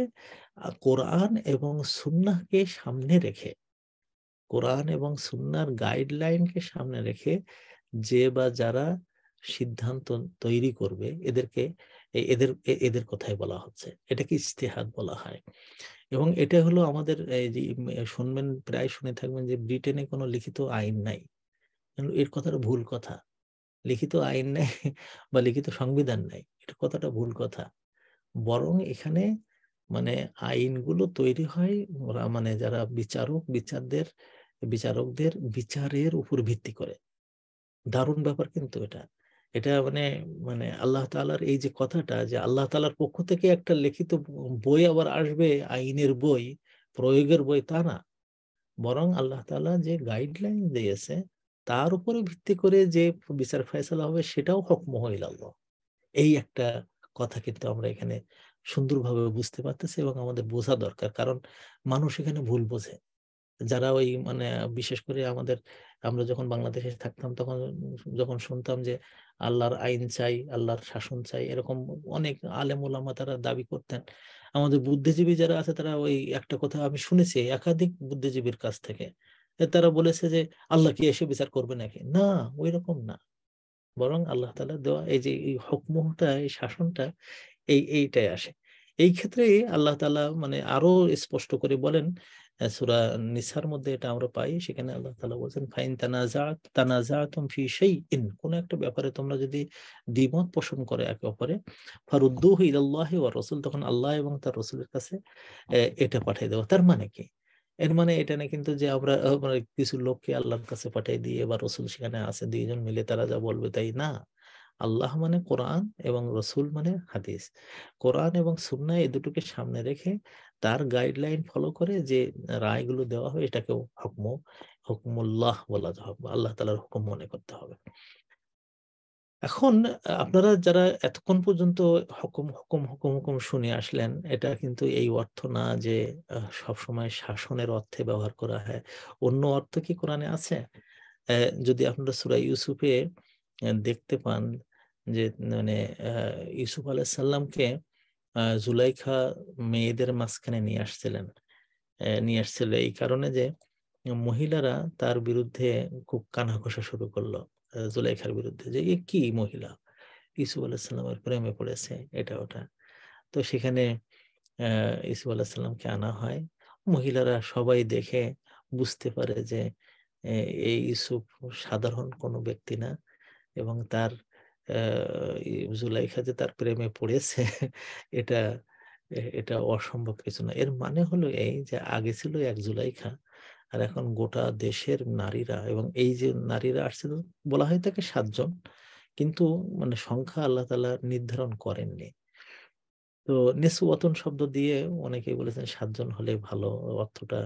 কোরআন এবং সুন্নাহকে সামনে রেখে কোরআন এবং সুন্নার গাইডলাইনকে সামনে রেখে যে বা যারা সিদ্ধান্ত তৈরি করবে এদেরকে এদের এদের কথাই বলা হচ্ছে এটাকে ইস্তেহাদ বলা হয় এবং এটা হলো আমাদের শুনবেন প্রায় শুনে থাকবেন যে ব্রিটেনে কোনো লিখিত আইন নাই এর কথাটা ভুল কথা লিখিত আইন নাই *laughs* বা লিখিত সংবিধান নাই এটা কথাটা ভুল কথা বরং এখানে মানে আইনগুলো তৈরি হয় ওরা মানে যারা বিচারক বিচারদের বিচারকদের বিচারের উপর ভিত্তি করে দারুণ ব্যাপার কিন্তু এটা এটা মানে মানে আল্লাহ তালার এই যে কথাটা যে আল্লাহ তালার পক্ষ থেকে একটা লিখিত বই আবার আসবে আইনের বই প্রয়োগের বই তা না বরং আল্লাহ তালা যে গাইডলাইন দিয়েছে তার উপরে ভিত্তি করে যে বিচার ফেসলা হবে সেটাও হক মহিল এই একটা কথা কিন্তু আমরা এখানে সুন্দরভাবে বুঝতে পারতেছি এবং আমাদের বোঝা দরকার কারণ মানুষ এখানে ভুল বোঝে যারা ওই মানে বিশেষ করে আমাদের আমরা যখন বাংলাদেশে থাকতাম তখন যখন শুনতাম যে আল্লাহর আইন চাই আল্লাহর শাসন চাই এরকম অনেক আলেম ওলামা তারা দাবি করতেন আমাদের বুদ্ধিজীবী যারা আছে তারা ওই একটা কথা আমি শুনেছি একাধিক বুদ্ধিজীবীর কাছ থেকে তারা বলেছে যে আল্লাহ কি এসে বিচার করবে নাকি না ওই রকম না বরং আল্লাহ তালা দেওয়া এই যে এই হকমুহটা এই শাসনটা এই এইটাই আসে এই ক্ষেত্রে আল্লাহ তালা মানে আরো স্পষ্ট করে বলেন সুরা নিসার মধ্যে এটা আমরা পাই সেখানে আল্লাহ তালা বলছেন ফাইন ফি সেই ইন কোন একটা ব্যাপারে তোমরা যদি দ্বিমত পোষণ করে একে অপরে রসুল তখন আল্লাহ এবং তার রসুলের কাছে এটা পাঠিয়ে দেওয়া তার মানে কি এর মানে এটা না কিন্তু যে আমরা মানে কিছু লোককে আল্লাহর কাছে পাঠিয়ে দিয়ে বা রসুল সেখানে আছে দুইজন মিলে তারা যা বলবে তাই না আল্লাহ মানে কোরআন এবং রসুল মানে হাদিস কোরআন এবং সুন্না এই দুটোকে সামনে রেখে তার গাইডলাইন ফলো করে যে রায়গুলো দেওয়া হয় এটাকেও হুকম হুকমুল্লাহ বলা হবে আল্লাহ তালার হুকুম মনে করতে হবে এখন আপনারা যারা এতক্ষণ পর্যন্ত হুকুম হুকুম হুকুম হুকুম শুনে আসলেন এটা কিন্তু এই অর্থ না যে সবসময় শাসনের অর্থে ব্যবহার করা হয় অন্য অর্থ কি কোরআনে আছে যদি আপনারা সুরা ইউসুফে দেখতে পান যে মানে ইউসুফ আলাইসাল্লামকে জুলাইখা মেয়েদের মাঝখানে নিয়ে আসছিলেন নিয়ে আসছিল এই কারণে যে মহিলারা তার বিরুদ্ধে খুব কানাঘোষা শুরু করলো জুলাইখার বিরুদ্ধে যে কি মহিলা ইসু আলাহিসাল্লামের প্রেমে পড়েছে এটা ওটা তো সেখানে ইসু আলাহিসাল্লামকে আনা হয় মহিলারা সবাই দেখে বুঝতে পারে যে এই ইসুফ সাধারণ কোনো ব্যক্তি না এবং তার জুলাইখা যে তার প্রেমে পড়েছে এটা এটা অসম্ভব কিছু না এর মানে হলো এই যে আগে ছিল এক জুলাইখা আর এখন গোটা দেশের নারীরা এবং এই যে নারীরা আসছে বলা হয় তাকে সাতজন কিন্তু মানে সংখ্যা আল্লাহ তালা নির্ধারণ করেননি তো অতন শব্দ দিয়ে অনেকে বলেছেন সাতজন হলে ভালো অর্থটা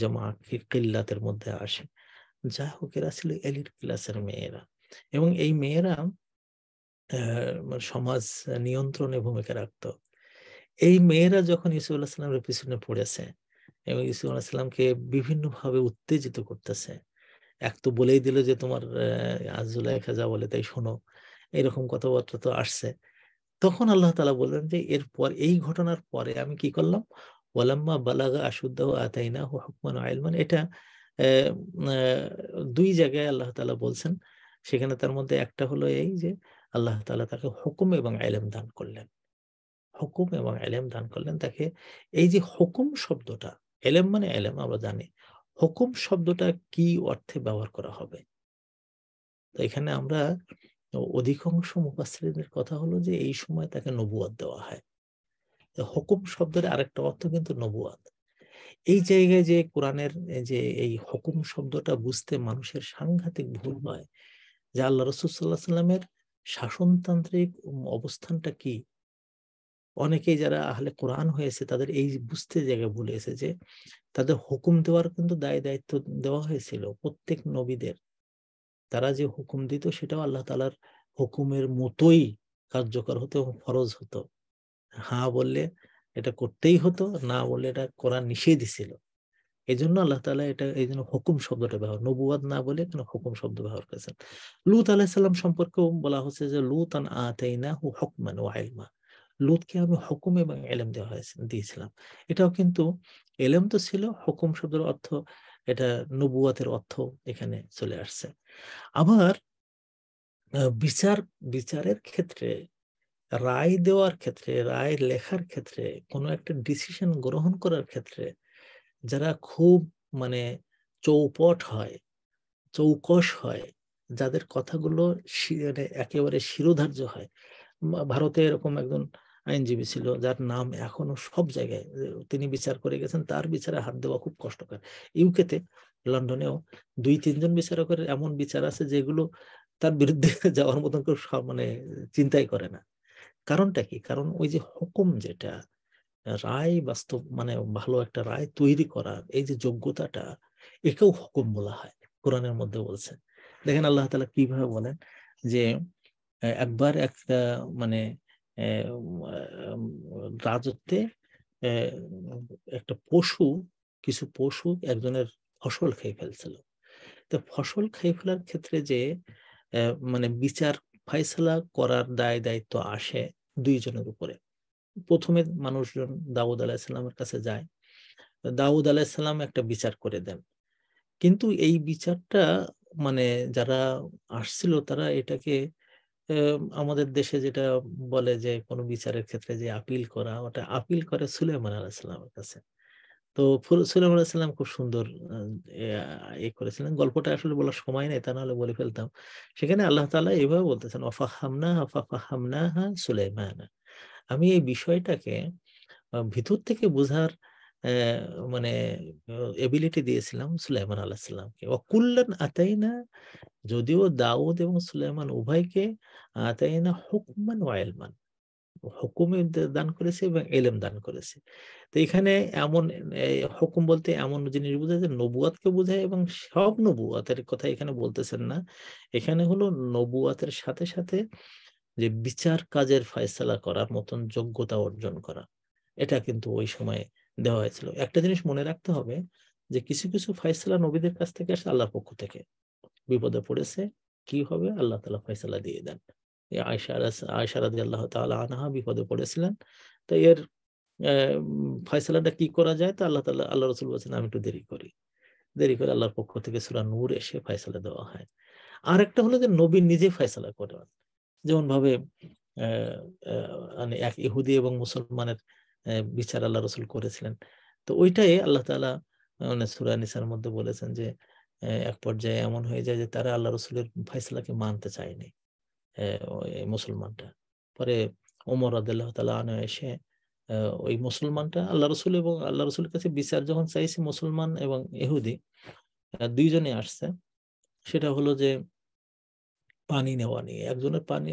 জমা কিল্লাতের মধ্যে আসে যা হোক এরা ছিল এলিট ক্লাসের মেয়েরা এবং এই মেয়েরা সমাজ নিয়ন্ত্রণে ভূমিকা রাখত এই মেয়েরা যখন ইসু আল্লাহ সাল্লামের পিছনে পড়েছে এবং ইসু আলাহিসাল্লামকে বিভিন্নভাবে উত্তেজিত করতেছে এক তো বলেই দিল যে তোমার আজুলাইখা যা বলে তাই শোনো এরকম কথাবার্তা তো আসছে তখন আল্লাহ তালা বললেন যে এরপর এই ঘটনার পরে আমি কি করলাম ওয়ালাম্মা বালাগা আসুদ্দাহ আতাইনা হু হকমান আইলমান এটা দুই জায়গায় আল্লাহ তালা বলছেন সেখানে তার মধ্যে একটা হলো এই যে আহ আল্লাহ তালা তাকে হুকুম এবং এলেম দান করলেন হুকুম এবং এলেম দান করলেন তাকে এই যে হুকুম শব্দটা এলেম মানে এলেম আমরা জানি হুকুম শব্দটা কি অর্থে ব্যবহার করা হবে তো এখানে আমরা অধিকাংশ মুফাসিরিনের কথা হলো যে এই সময় তাকে নবুয়াদ দেওয়া হয় হুকুম শব্দের আরেকটা অর্থ কিন্তু নবুয়াদ এই জায়গায় যে কোরআনের যে এই হুকুম শব্দটা বুঝতে মানুষের সাংঘাতিক ভুল হয় যা আল্লাহ রসুল্লাহ সাল্লামের শাসনতান্ত্রিক অবস্থানটা কি অনেকেই যারা আহলে কোরআন হয়েছে তাদের এই বুঝতে জায়গায় ভুলে এসেছে তাদের হুকুম দেওয়ার কিন্তু দায় দায়িত্ব দেওয়া হয়েছিল প্রত্যেক নবীদের তারা যে হুকুম দিত সেটাও আল্লাহ তালার হুকুমের মতোই কার্যকর এবং ফরজ হতো হ্যাঁ বললে এটা করতেই হতো না বললে এটা করা নিষেধই ছিল এই জন্য আল্লাহ তালা এটা এই জন্য হুকুম শব্দটা ব্যবহার নবুয়াদ না বলে কেন হুকুম শব্দ ব্যবহার করেছেন লুত আলাহিসাল্লাম সম্পর্কেও বলা হচ্ছে যে লুত আন আতাইনা হু হকমান ও আইলমা লুতকে আমি হুকুম এবং এলেম দেওয়া হয়েছে দিয়েছিলাম এটাও কিন্তু এলেম তো ছিল হুকুম শব্দের অর্থ এটা নবুয়াতের অর্থ এখানে চলে আসছে আবার বিচার বিচারের ক্ষেত্রে রায় দেওয়ার ক্ষেত্রে রায় লেখার ক্ষেত্রে কোনো একটা ডিসিশন গ্রহণ করার ক্ষেত্রে যারা খুব মানে চৌপট হয় চৌকস হয় যাদের কথাগুলো মানে একেবারে শিরোধার্য হয় ভারতে এরকম একজন আইনজীবী ছিল যার নাম এখনো সব জায়গায় তিনি বিচার করে গেছেন তার বিচারে হাত দেওয়া খুব কষ্টকর ইউকেতে লন্ডনেও দুই তিনজন বিচারকের এমন বিচার আছে যেগুলো তার বিরুদ্ধে *laughs* যাওয়ার মতন কেউ মানে চিন্তাই করে না কারণটা কি কারণ ওই যে হুকুম যেটা রায় বাস্তব মানে ভালো একটা রায় তৈরি করার এই যে যোগ্যতাটা একেও হুকুম বলা হয় কোরআনের মধ্যে বলছে দেখেন আল্লাহ তালা কিভাবে বলেন যে একবার একটা মানে রাজত্বে একটা পশু কিছু পশু একজনের ফসল খেয়ে ফেলছিল তো ফসল খেয়ে ফেলার ক্ষেত্রে যে মানে বিচার ফাইসলা করার দায় দায়িত্ব আসে দুইজনের উপরে প্রথমে মানুষজন দাউদ আলাহিসাল্লামের কাছে যায় দাউদ আলাহিসাল্লাম একটা বিচার করে দেন কিন্তু এই বিচারটা মানে যারা আসছিল তারা এটাকে আমাদের দেশে যেটা বলে যে কোনো বিচারের ক্ষেত্রে যে আপিল করা ওটা আপিল করে সুলেমান আলাহিসাল্লামের কাছে তো সুলেমান আলাহিসাল্লাম খুব সুন্দর এ করেছিলেন গল্পটা আসলে বলার সময় নেই তা নাহলে বলে ফেলতাম সেখানে আল্লাহ তালা এভাবে বলতেছেন অফা হামনা হাফা হামনা হা সুলেমানা আমি এই বিষয়টাকে ভিতর থেকে বোঝার মানে এবিলিটি দিয়েছিলাম সুলাইমান আলাহিসাল্লামকে অকুল্লান আতাইনা যদিও দাউদ এবং সুলাইমান উভয়কে আতাইনা হুকমান ওয়াইলমান হুকুম দান করেছে এবং এলেম দান করেছে তো এখানে এমন হুকুম বলতে এমন জিনিস বোঝায় যে নবুয়াতকে বোঝায় এবং সব নবুয়াতের কথা এখানে বলতেছেন না এখানে হলো নবুয়াতের সাথে সাথে যে বিচার কাজের ফয়সলা করার মতন যোগ্যতা অর্জন করা এটা কিন্তু ওই সময়ে দেওয়া হয়েছিল একটা জিনিস মনে রাখতে হবে যে কিছু কিছু ফয়সলা নবীদের কাছ থেকে আসে আল্লাহর পক্ষ থেকে বিপদে পড়েছে কি হবে আল্লাহ তালা ফয়সলা দিয়ে দেন আয়সা আয়সা রাজি আল্লাহ আনাহা বিপদে পড়েছিলেন তো এর ফয়সলাটা কি করা যায় তা আল্লাহ তাল্লাহ আল্লাহ রসুল বলছেন আমি একটু দেরি করি দেরি করে আল্লাহর পক্ষ থেকে সুরা নূর এসে ফয়সলা দেওয়া হয় আর একটা হলো যে নবী নিজে ফয়সলা করেন যেমনভাবে মানে এক ইহুদি এবং মুসলমানের বিচার আল্লাহ রসুল করেছিলেন তো ওইটাই আল্লাহ তালা মানে সুরা নিসার মধ্যে বলেছেন যে এক পর্যায়ে এমন হয়ে যায় যে তারা আল্লাহ রসুলের ফাইসলাকে মানতে চায়নি মুসলমানটা পরে ওমর আদাল্লাহ তালা আনে এসে ওই মুসলমানটা আল্লাহ রসুল এবং আল্লাহ রসুলের কাছে বিচার যখন চাইছে মুসলমান এবং এহুদি দুইজনে আসছে সেটা হলো যে পানি নেওয়া নিয়ে একজনের পানি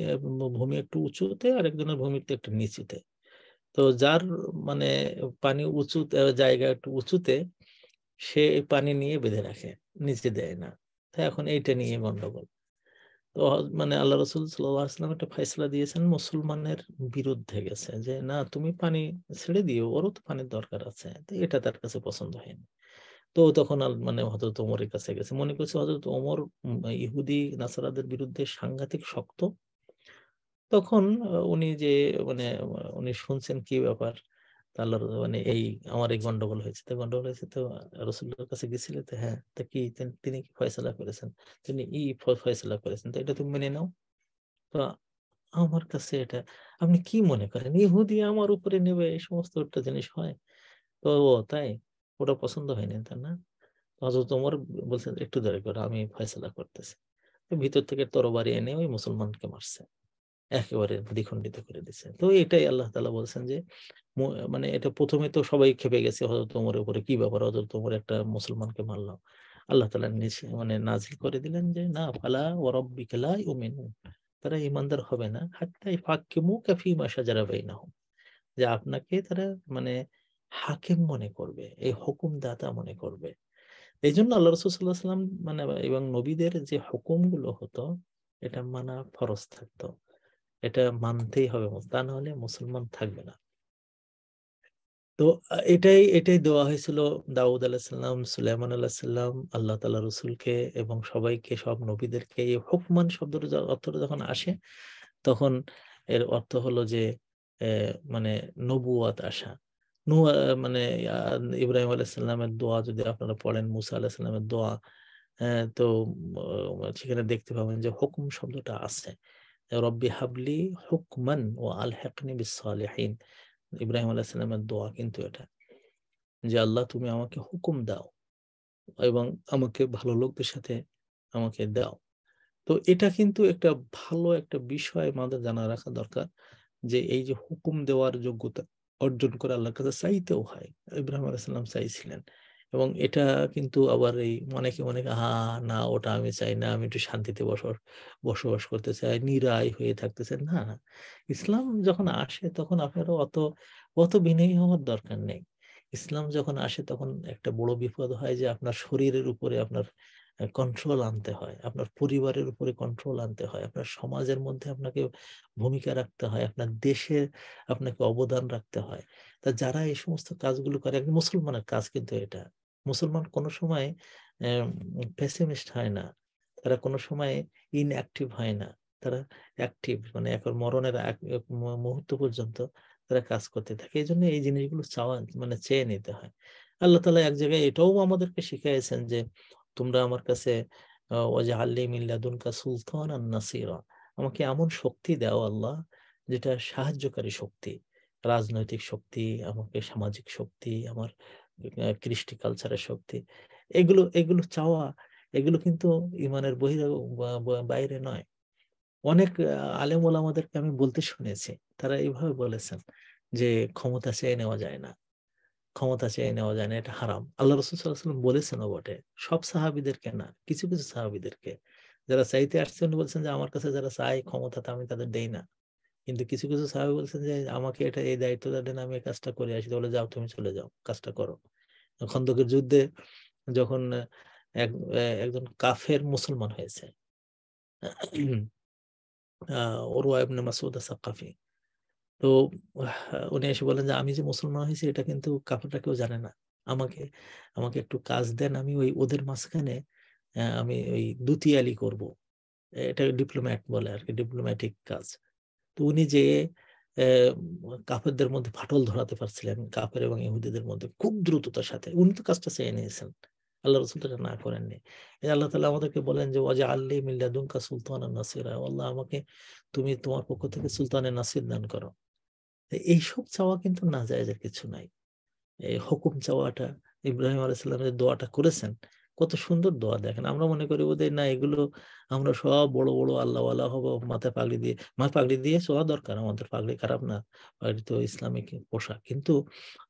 ভূমি একটু উঁচুতে আর একজনের ভূমিতে একটু নিচুতে তো যার মানে পানি উঁচু জায়গা একটু উঁচুতে সে পানি নিয়ে বেঁধে রাখে নিচে দেয় না তাই এখন এইটা নিয়ে আচ্ছা। গন্ডগোল তো মানে আল্লাহ রসুল সাল্লাম একটা ফাইসলা দিয়েছেন মুসলমানের বিরুদ্ধে গেছে যে না তুমি পানি ছেড়ে দিও ওরও তো পানির দরকার আছে তো এটা তার কাছে পছন্দ হয়নি তো তখন মানে হজরত ওমরের কাছে গেছে মনে করছে হজরত ওমর ইহুদি নাসারাদের বিরুদ্ধে সাংঘাতিক শক্ত তখন উনি যে মানে উনি শুনছেন কি ব্যাপার আল্লাহর মানে এই আমার এই গন্ডগোল হয়েছে তো গন্ডগোল হয়েছে তো রসুল্লাহর কাছে গেছিলে তো হ্যাঁ তা কি তিনি কি ফয়সলা করেছেন তিনি ই ফয়সলা করেছেন তো এটা তুমি মেনে নাও তো আমার কাছে এটা আপনি কি মনে করেন ইহুদি আমার উপরে নেবে এই সমস্ত একটা জিনিস হয় তো তাই ওটা পছন্দ হয়নি তার না হজরত ওমর বলছেন একটু দেরি করো আমি ফয়সলা করতেছি ভিতর থেকে তরবারি এনে ওই মুসলমানকে মারছে একেবারে দ্বিখণ্ডিত করে দিছে তো এটাই আল্লাহ তালা বলছেন যে মানে এটা প্রথমে তো সবাই খেপে গেছে হজরত ওমরের উপরে কি ব্যাপার হজরত ওমর একটা মুসলমানকে মারলাম আল্লাহ তালা মানে নাজিল করে দিলেন যে না ফালা ওরব বিকেলা উমেনু তারা ইমানদার হবে না হাত্তাই ফাঁককে মুখ কাফি মাসা যারা বেই না হোক যে আপনাকে তারা মানে হাকিম মনে করবে এই হুকুম দাতা মনে করবে এই জন্য আল্লাহ রসুল্লাহাম মানে এবং নবীদের যে হুকুমগুলো হতো এটা মানা ফরজ থাকতো এটা মানতেই হবে তা না হলে মুসলমান থাকবে না তো এটাই এটাই দেওয়া হয়েছিল দাউদ আলাহিসাল্লাম সুলাইমান আলাহিসাল্লাম আল্লাহ তালা রসুলকে এবং সবাইকে সব নবীদেরকে এই হুকমান শব্দের অর্থটা যখন আসে তখন এর অর্থ হলো যে মানে নবুয়াত আসা নু মানে ইব্রাহিম আলাইসাল্লামের দোয়া যদি আপনারা পড়েন মুসা আলাহিসাল্লামের দোয়া হ্যাঁ, তো সেখানে দেখতে পাবেন যে হুকুম শব্দটা আছে রব্বি হাবলি হুকমান ও আল হেকনি বিসালেহীন ইব্রাহিম আলাইসাল্লামের দোয়া কিন্তু এটা যে আল্লাহ তুমি আমাকে হুকুম দাও এবং আমাকে ভালো লোকদের সাথে আমাকে দাও তো এটা কিন্তু একটা ভালো একটা বিষয় আমাদের জানা রাখা দরকার যে এই যে হুকুম দেওয়ার যোগ্যতা অর্জন করে আল্লাহর কাছে চাইতেও হয় ইব্রাহিম আলাইসাল্লাম চাইছিলেন এবং এটা কিন্তু আবার এই অনেকে অনেকে হা না ওটা আমি চাই না আমি একটু শান্তিতে বসবাস বসবাস করতে চাই নিরায় হয়ে থাকতেছে না না ইসলাম যখন আসে তখন আপনারও অত অত বিনয়ী হওয়ার দরকার নেই ইসলাম যখন আসে তখন একটা বড় বিপদ হয় যে আপনার শরীরের উপরে আপনার আহ কন্ট্রোল আনতে হয় আপনার পরিবারের উপরে কন্ট্রোল আনতে হয় আপনার সমাজের মধ্যে আপনাকে ভূমিকা রাখতে হয় আপনার দেশে আপনাকে অবদান রাখতে হয় তা যারা এই সমস্ত কাজগুলো করে একজন মুসলমানের কাজ কিন্তু এটা মুসলমান কোনো সময় পেসিমিস্ট হয় না তারা কোনো সময় ইনঅ্যাক্টিভ হয় না তারা অ্যাক্টিভ মানে এখন মরণের মুহূর্ত পর্যন্ত তারা কাজ করতে থাকে এই জন্য এই জিনিসগুলো চাওয়া মানে চেয়ে নিতে হয় আল্লাহ তালা এক জায়গায় এটাও আমাদেরকে শিখিয়েছেন যে তোমরা আমার কাছে আমাকে এমন শক্তি দাও আল্লাহ যেটা সাহায্যকারী শক্তি রাজনৈতিক শক্তি আমাকে সামাজিক শক্তি আমার কৃষ্টি কালচারের শক্তি এগুলো এগুলো চাওয়া এগুলো কিন্তু ইমানের বহির বাইরে নয় অনেক আলেম ওলামাদেরকে আমি বলতে শুনেছি তারা এইভাবে বলেছেন যে ক্ষমতা চেয়ে নেওয়া যায় না ক্ষমতা চেয়ে নেওয়া যায় না এটা হারাম আল্লাহ রসুল সাল্লাম বলেছেন বটে সব সাহাবিদেরকে না কিছু কিছু সাহাবিদেরকে যারা চাইতে আসছে উনি বলছেন যে আমার কাছে যারা চাই তা আমি তাদের দেই না কিন্তু কিছু কিছু সাহাবি বলছেন যে আমাকে এটা এই দায়িত্বটা দেন আমি এই কাজটা করে আসি বলে যাও তুমি চলে যাও কাজটা করো খন্দকের যুদ্ধে যখন একজন কাফের মুসলমান হয়েছে ওরওয়া ইবনে মাসউদ সাকাফি তো উনি এসে বলেন যে আমি যে মুসলমান হয়েছি এটা কিন্তু কাপড়টা কেউ জানে না আমাকে আমাকে একটু কাজ দেন আমি ওই ওদের মাঝখানে আমি ওই দুতিয়ালি করব এটা ডিপ্লোম্যাট বলে আর কি ডিপ্লোম্যাটিক কাজ তো উনি যে কাফেরদের মধ্যে ফাটল ধরাতে পারছিলেন কাফের এবং ইহুদিদের মধ্যে খুব দ্রুততার সাথে উনি তো কাজটা চেয়ে নিয়েছেন আল্লাহ রসুল এটা না করেননি আল্লাহ তালা আমাদেরকে বলেন যে ওয়াজা আল্লি মিল্লাদুমকা সুলতান নাসির আল্লাহ আমাকে তুমি তোমার পক্ষ থেকে সুলতানের নাসির দান করো এইসব চাওয়া কিন্তু না যায় কিছু নাই এই হুকুম চাওয়াটা ইব্রাহিম আলাইসাল্লাম যে দোয়াটা করেছেন কত সুন্দর দোয়া দেখেন আমরা মনে করি বোধহয় না এগুলো আমরা সব বড় বড় আল্লাহ আল্লাহ হবো মাথায় পাগড়ি দিয়ে মাথা পাগড়ি দিয়ে শোয়া দরকার আমাদের পাগড়ি খারাপ না পাগড়ি তো ইসলামিক পোশাক কিন্তু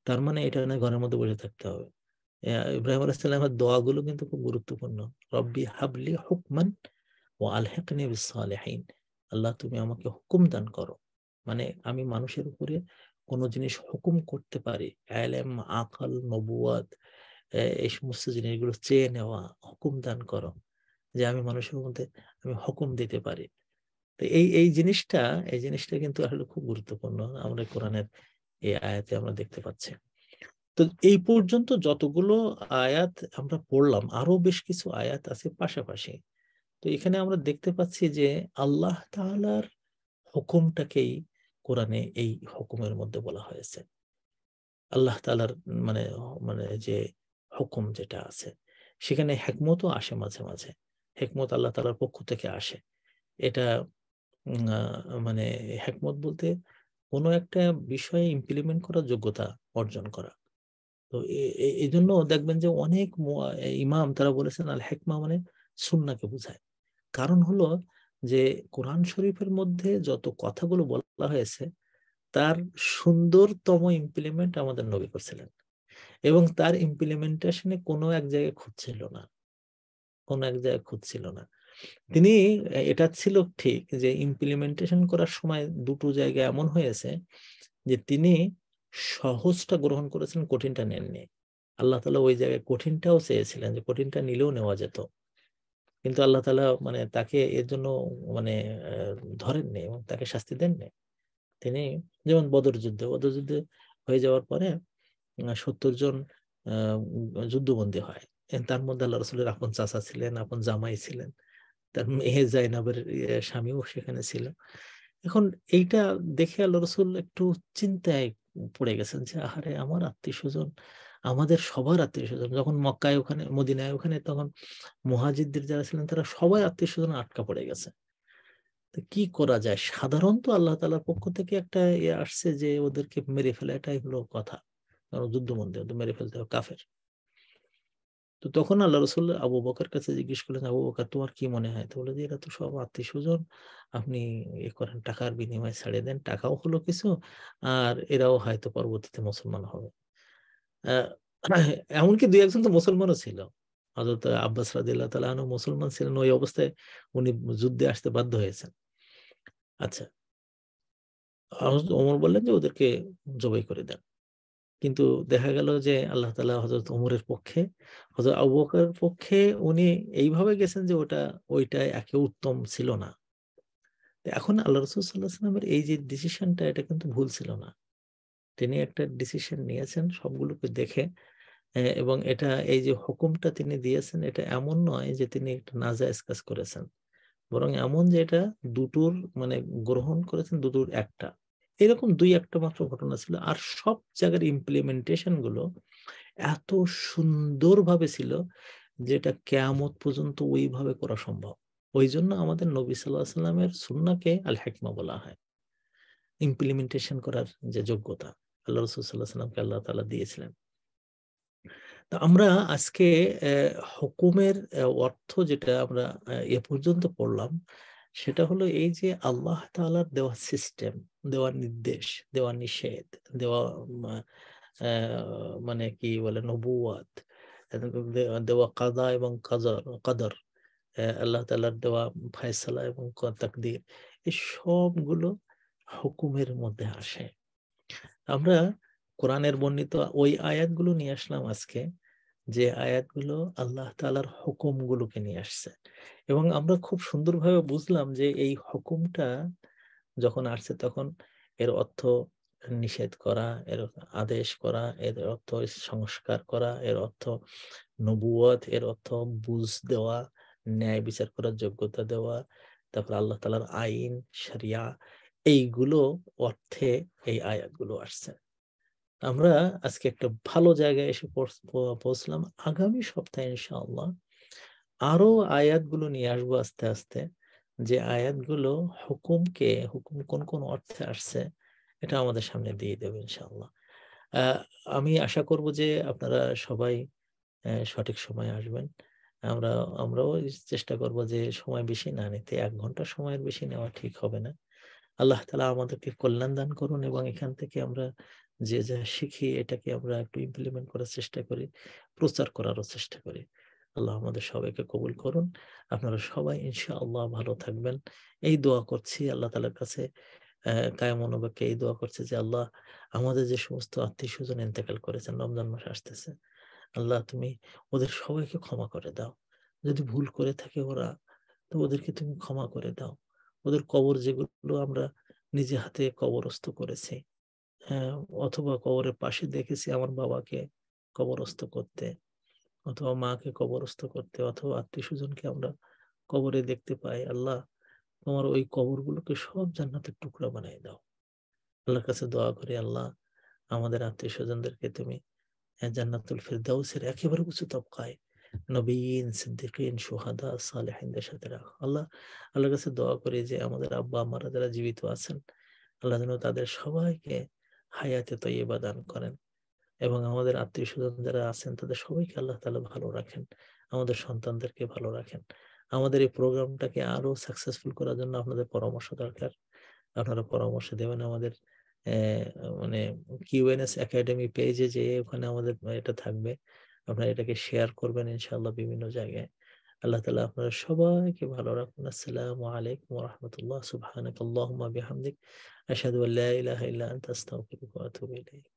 তার মানে এটা না ঘরের মধ্যে বসে থাকতে হবে ইব্রাহিম আলাইসাল্লামের দোয়াগুলো কিন্তু খুব গুরুত্বপূর্ণ রব্বি হাবলি হুকমান ও আলহেকনি আল্লাহ তুমি আমাকে হুকুম দান করো মানে আমি মানুষের উপরে কোনো জিনিস হুকুম করতে পারি এলএম আকাল নবুয়াদ এই সমস্ত জিনিসগুলো চেয়ে নেওয়া হুকুম দান করো যে আমি মানুষের মধ্যে আমি হুকুম দিতে পারি তো এই এই জিনিসটা এই জিনিসটা কিন্তু আসলে খুব গুরুত্বপূর্ণ আমরা কোরআনের এই আয়াতে আমরা দেখতে পাচ্ছি তো এই পর্যন্ত যতগুলো আয়াত আমরা পড়লাম আরো বেশ কিছু আয়াত আছে পাশাপাশি তো এখানে আমরা দেখতে পাচ্ছি যে আল্লাহ তাহলার হুকুমটাকেই কোরআনে এই হুকুমের মধ্যে বলা হয়েছে আল্লাহ তালার মানে মানে যে হুকুম যেটা আছে সেখানে হেকমতও আসে মাঝে মাঝে হেকমত আল্লাহ তালার পক্ষ থেকে আসে এটা মানে হেকমত বলতে কোনো একটা বিষয়ে ইমপ্লিমেন্ট করার যোগ্যতা অর্জন করা তো এই জন্য দেখবেন যে অনেক ইমাম তারা বলেছেন আল হেকমা মানে সুন্নাকে বোঝায় কারণ হলো যে কোরআন শরীফের মধ্যে যত কথাগুলো বলা হয়েছে তার সুন্দরতম ইমপ্লিমেন্ট আমাদের নবী করছিলেন এবং তার ইমপ্লিমেন্টেশনে কোনো এক জায়গায় খুঁজছিল না কোনো এক জায়গায় খুঁজছিল না তিনি এটা ছিল ঠিক যে ইমপ্লিমেন্টেশন করার সময় দুটো জায়গা এমন হয়েছে যে তিনি সহজটা গ্রহণ করেছেন কঠিনটা নেননি আল্লাহ তালা ওই জায়গায় কঠিনটাও চেয়েছিলেন যে কঠিনটা নিলেও নেওয়া যেত কিন্তু আল্লাহ তালা মানে তাকে এর জন্য মানে ধরেননি এবং তাকে শাস্তি দেননি তিনি যেমন বদর যুদ্ধ বদর যুদ্ধ হয়ে যাওয়ার পরে সত্তর জন যুদ্ধবন্দী হয় তার মধ্যে আল্লাহ রসুলের আপন চাষা ছিলেন আপন জামাই ছিলেন তার মেহে জাইনাবের স্বামীও সেখানে ছিল এখন এইটা দেখে আল্লাহ রসুল একটু চিন্তায় পড়ে গেছেন যে আহারে আমার আত্মীয় স্বজন আহ আমাদের সবার আত্মীয় স্বজন যখন মক্কায় ওখানে মদিনায় ওখানে তখন মহাজিদদের যারা ছিলেন তারা সবাই আত্মীয় স্বজন আটকা পড়ে গেছে তো কি করা যায় সাধারণত আল্লাহ তালার পক্ষ থেকে একটা ইয়ে আসছে যে ওদেরকে মেরে ফেলা এটাই হলো কথা কারণ মন্দির ওদের মেরে ফেলতে হবে কাফের তো তখন আল্লাহ রসুল আবু বকার কাছে জিজ্ঞেস করলেন আবু বকার তোমার কি মনে হয় তো বলে যে এরা তো সব আত্মীয় স্বজন আপনি এ করেন টাকার বিনিময়ে ছাড়িয়ে দেন টাকাও হলো কিছু আর এরাও হয়তো পরবর্তীতে মুসলমান হবে এমনকি দুই একজন তো মুসলমানও ছিল হজরত আব্বাস রাজিল্লাহ তালাহন মুসলমান ছিলেন ওই অবস্থায় উনি যুদ্ধে আসতে বাধ্য হয়েছেন আচ্ছা ওমর বললেন যে ওদেরকে জবাই করে দেন কিন্তু দেখা গেল যে আল্লাহ তালা হজরত ওমরের পক্ষে হজরত আবুকার পক্ষে উনি এইভাবে গেছেন যে ওটা ওইটা একে উত্তম ছিল না এখন আল্লাহ রসুল্লাহ সাল্লামের এই যে ডিসিশনটা এটা কিন্তু ভুল ছিল না তিনি একটা ডিসিশন নিয়েছেন সবগুলোকে দেখে এবং এটা এই যে হুকুমটা তিনি দিয়েছেন এটা এমন নয় যে তিনি একটা নাজা কাজ করেছেন বরং এমন যে এটা দুটোর মানে গ্রহণ করেছেন দুটোর একটা এরকম দুই একটা মাত্র ঘটনা ছিল আর সব জায়গার ইমপ্লিমেন্টেশন গুলো এত সুন্দরভাবে ছিল যেটা কেয়ামত পর্যন্ত ওইভাবে করা সম্ভব ওই জন্য আমাদের নবী সাল্লাহ সাল্লামের সুন্নাকে আল হেকমা বলা হয় ইমপ্লিমেন্টেশন করার যে যোগ্যতা আল্লাহ রসুল্লাহামকে আল্লাহ তালা দিয়েছিলেন তা আমরা আজকে হুকুমের অর্থ যেটা আমরা এ পর্যন্ত পড়লাম সেটা হলো এই যে আল্লাহ তালার দেওয়া সিস্টেম দেওয়ার নির্দেশ দেওয়া নিষেধ দেওয়া মানে কি বলে নবুয়াদ দেওয়া কাদা এবং কাদর কাদর আল্লাহ তালার দেওয়া ফায়সালা এবং তাকদির এই সবগুলো হুকুমের মধ্যে আসে আমরা কোরআনের বর্ণিত ওই আয়াতগুলো নিয়ে আসলাম আজকে যে আয়াতগুলো আল্লাহ তালার হুকুমগুলোকে নিয়ে আসছে এবং আমরা খুব সুন্দরভাবে বুঝলাম যে এই হুকুমটা যখন আসছে তখন এর অর্থ নিষেধ করা এর আদেশ করা এর অর্থ সংস্কার করা এর অর্থ নবুয়ত এর অর্থ বুঝ দেওয়া ন্যায় বিচার করার যোগ্যতা দেওয়া তারপর আল্লাহ তালার আইন সারিয়া এইগুলো অর্থে এই আয়াতগুলো আসছে আমরা আজকে একটা ভালো জায়গায় এসে পৌঁছলাম আগামী সপ্তাহে ইনশাআল্লাহ আরো আয়াতগুলো নিয়ে আসবো আস্তে আস্তে যে আয়াতগুলো হুকুমকে হুকুম কোন কোন অর্থে আসছে এটা আমাদের সামনে দিয়ে দেবে ইনশাআল্লাহ আমি আশা করব যে আপনারা সবাই সঠিক সময় আসবেন আমরা আমরাও চেষ্টা করব যে সময় বেশি না নিতে এক ঘন্টা সময়ের বেশি নেওয়া ঠিক হবে না আল্লাহ তালা আমাদেরকে কল্যাণ দান করুন এবং এখান থেকে আমরা যে যা শিখি এটাকে আমরা একটু ইমপ্লিমেন্ট করার চেষ্টা করি প্রচার করারও চেষ্টা করি আল্লাহ আমাদের সবাইকে কবুল করুন আপনারা সবাই ইনশা আল্লাহ ভালো থাকবেন এই দোয়া করছি আল্লাহ তালার কাছে কায়মনোবাক্যে এই দোয়া করছে যে আল্লাহ আমাদের যে সমস্ত আত্মীয় স্বজন ইন্তেকাল করেছেন রমজান মাস আসতেছে আল্লাহ তুমি ওদের সবাইকে ক্ষমা করে দাও যদি ভুল করে থাকে ওরা তো ওদেরকে তুমি ক্ষমা করে দাও ওদের কবর যেগুলো আমরা নিজে হাতে কবরস্থ করেছি হ্যাঁ, অথবা কবরের পাশে দেখেছি আমার বাবাকে কবরস্থ করতে অথবা মাকে কবরস্থ করতে অথবা আত্মীয় স্বজনকে আমরা কবরে দেখতে পাই আল্লাহ তোমার ওই কবরগুলোকে সব জান্নাতের টুকরা বানিয়ে দাও আল্লাহর কাছে দোয়া করে আল্লাহ আমাদের আত্মীয় স্বজনদেরকে তুমি হ্যাঁ, জান্নাতুল ফেরদাউসের একেবারে কিছু তপকায় নবীন সিদ্দিকিন সুহাদা সালেহিনদের সাথে রাখো আল্লাহ আল্লাহর কাছে দোয়া করি যে আমাদের আব্বা আমারা যারা জীবিত আছেন আল্লাহ যেন তাদের সবাইকে হায়াতে তৈবা দান করেন এবং আমাদের আত্মীয় স্বজন যারা আছেন তাদের সবাইকে আল্লাহ তালা ভালো রাখেন আমাদের সন্তানদেরকে ভালো রাখেন আমাদের এই প্রোগ্রামটাকে আরো সাকসেসফুল করার জন্য আপনাদের পরামর্শ দরকার আপনারা পরামর্শ দেবেন আমাদের মানে কিউএনএস একাডেমি পেজে যে ওখানে আমাদের এটা থাকবে আপনারা এটাকে শেয়ার করবেন ইনশাআল্লাহ বিভিন্ন জায়গায় আল্লাহ তাআলা আপনাদের সবাইকে ভালো রাখুন আসসালামু আলাইকুম ওয়া রাহমাতুল্লাহ সুবহানাকাল্লাহুম্মা বিহামদিক আশহাদু আল্লা ইলাহা ইল্লা আনতা আস্তাগফিরুকা ওয়া আতুবু ইলাইক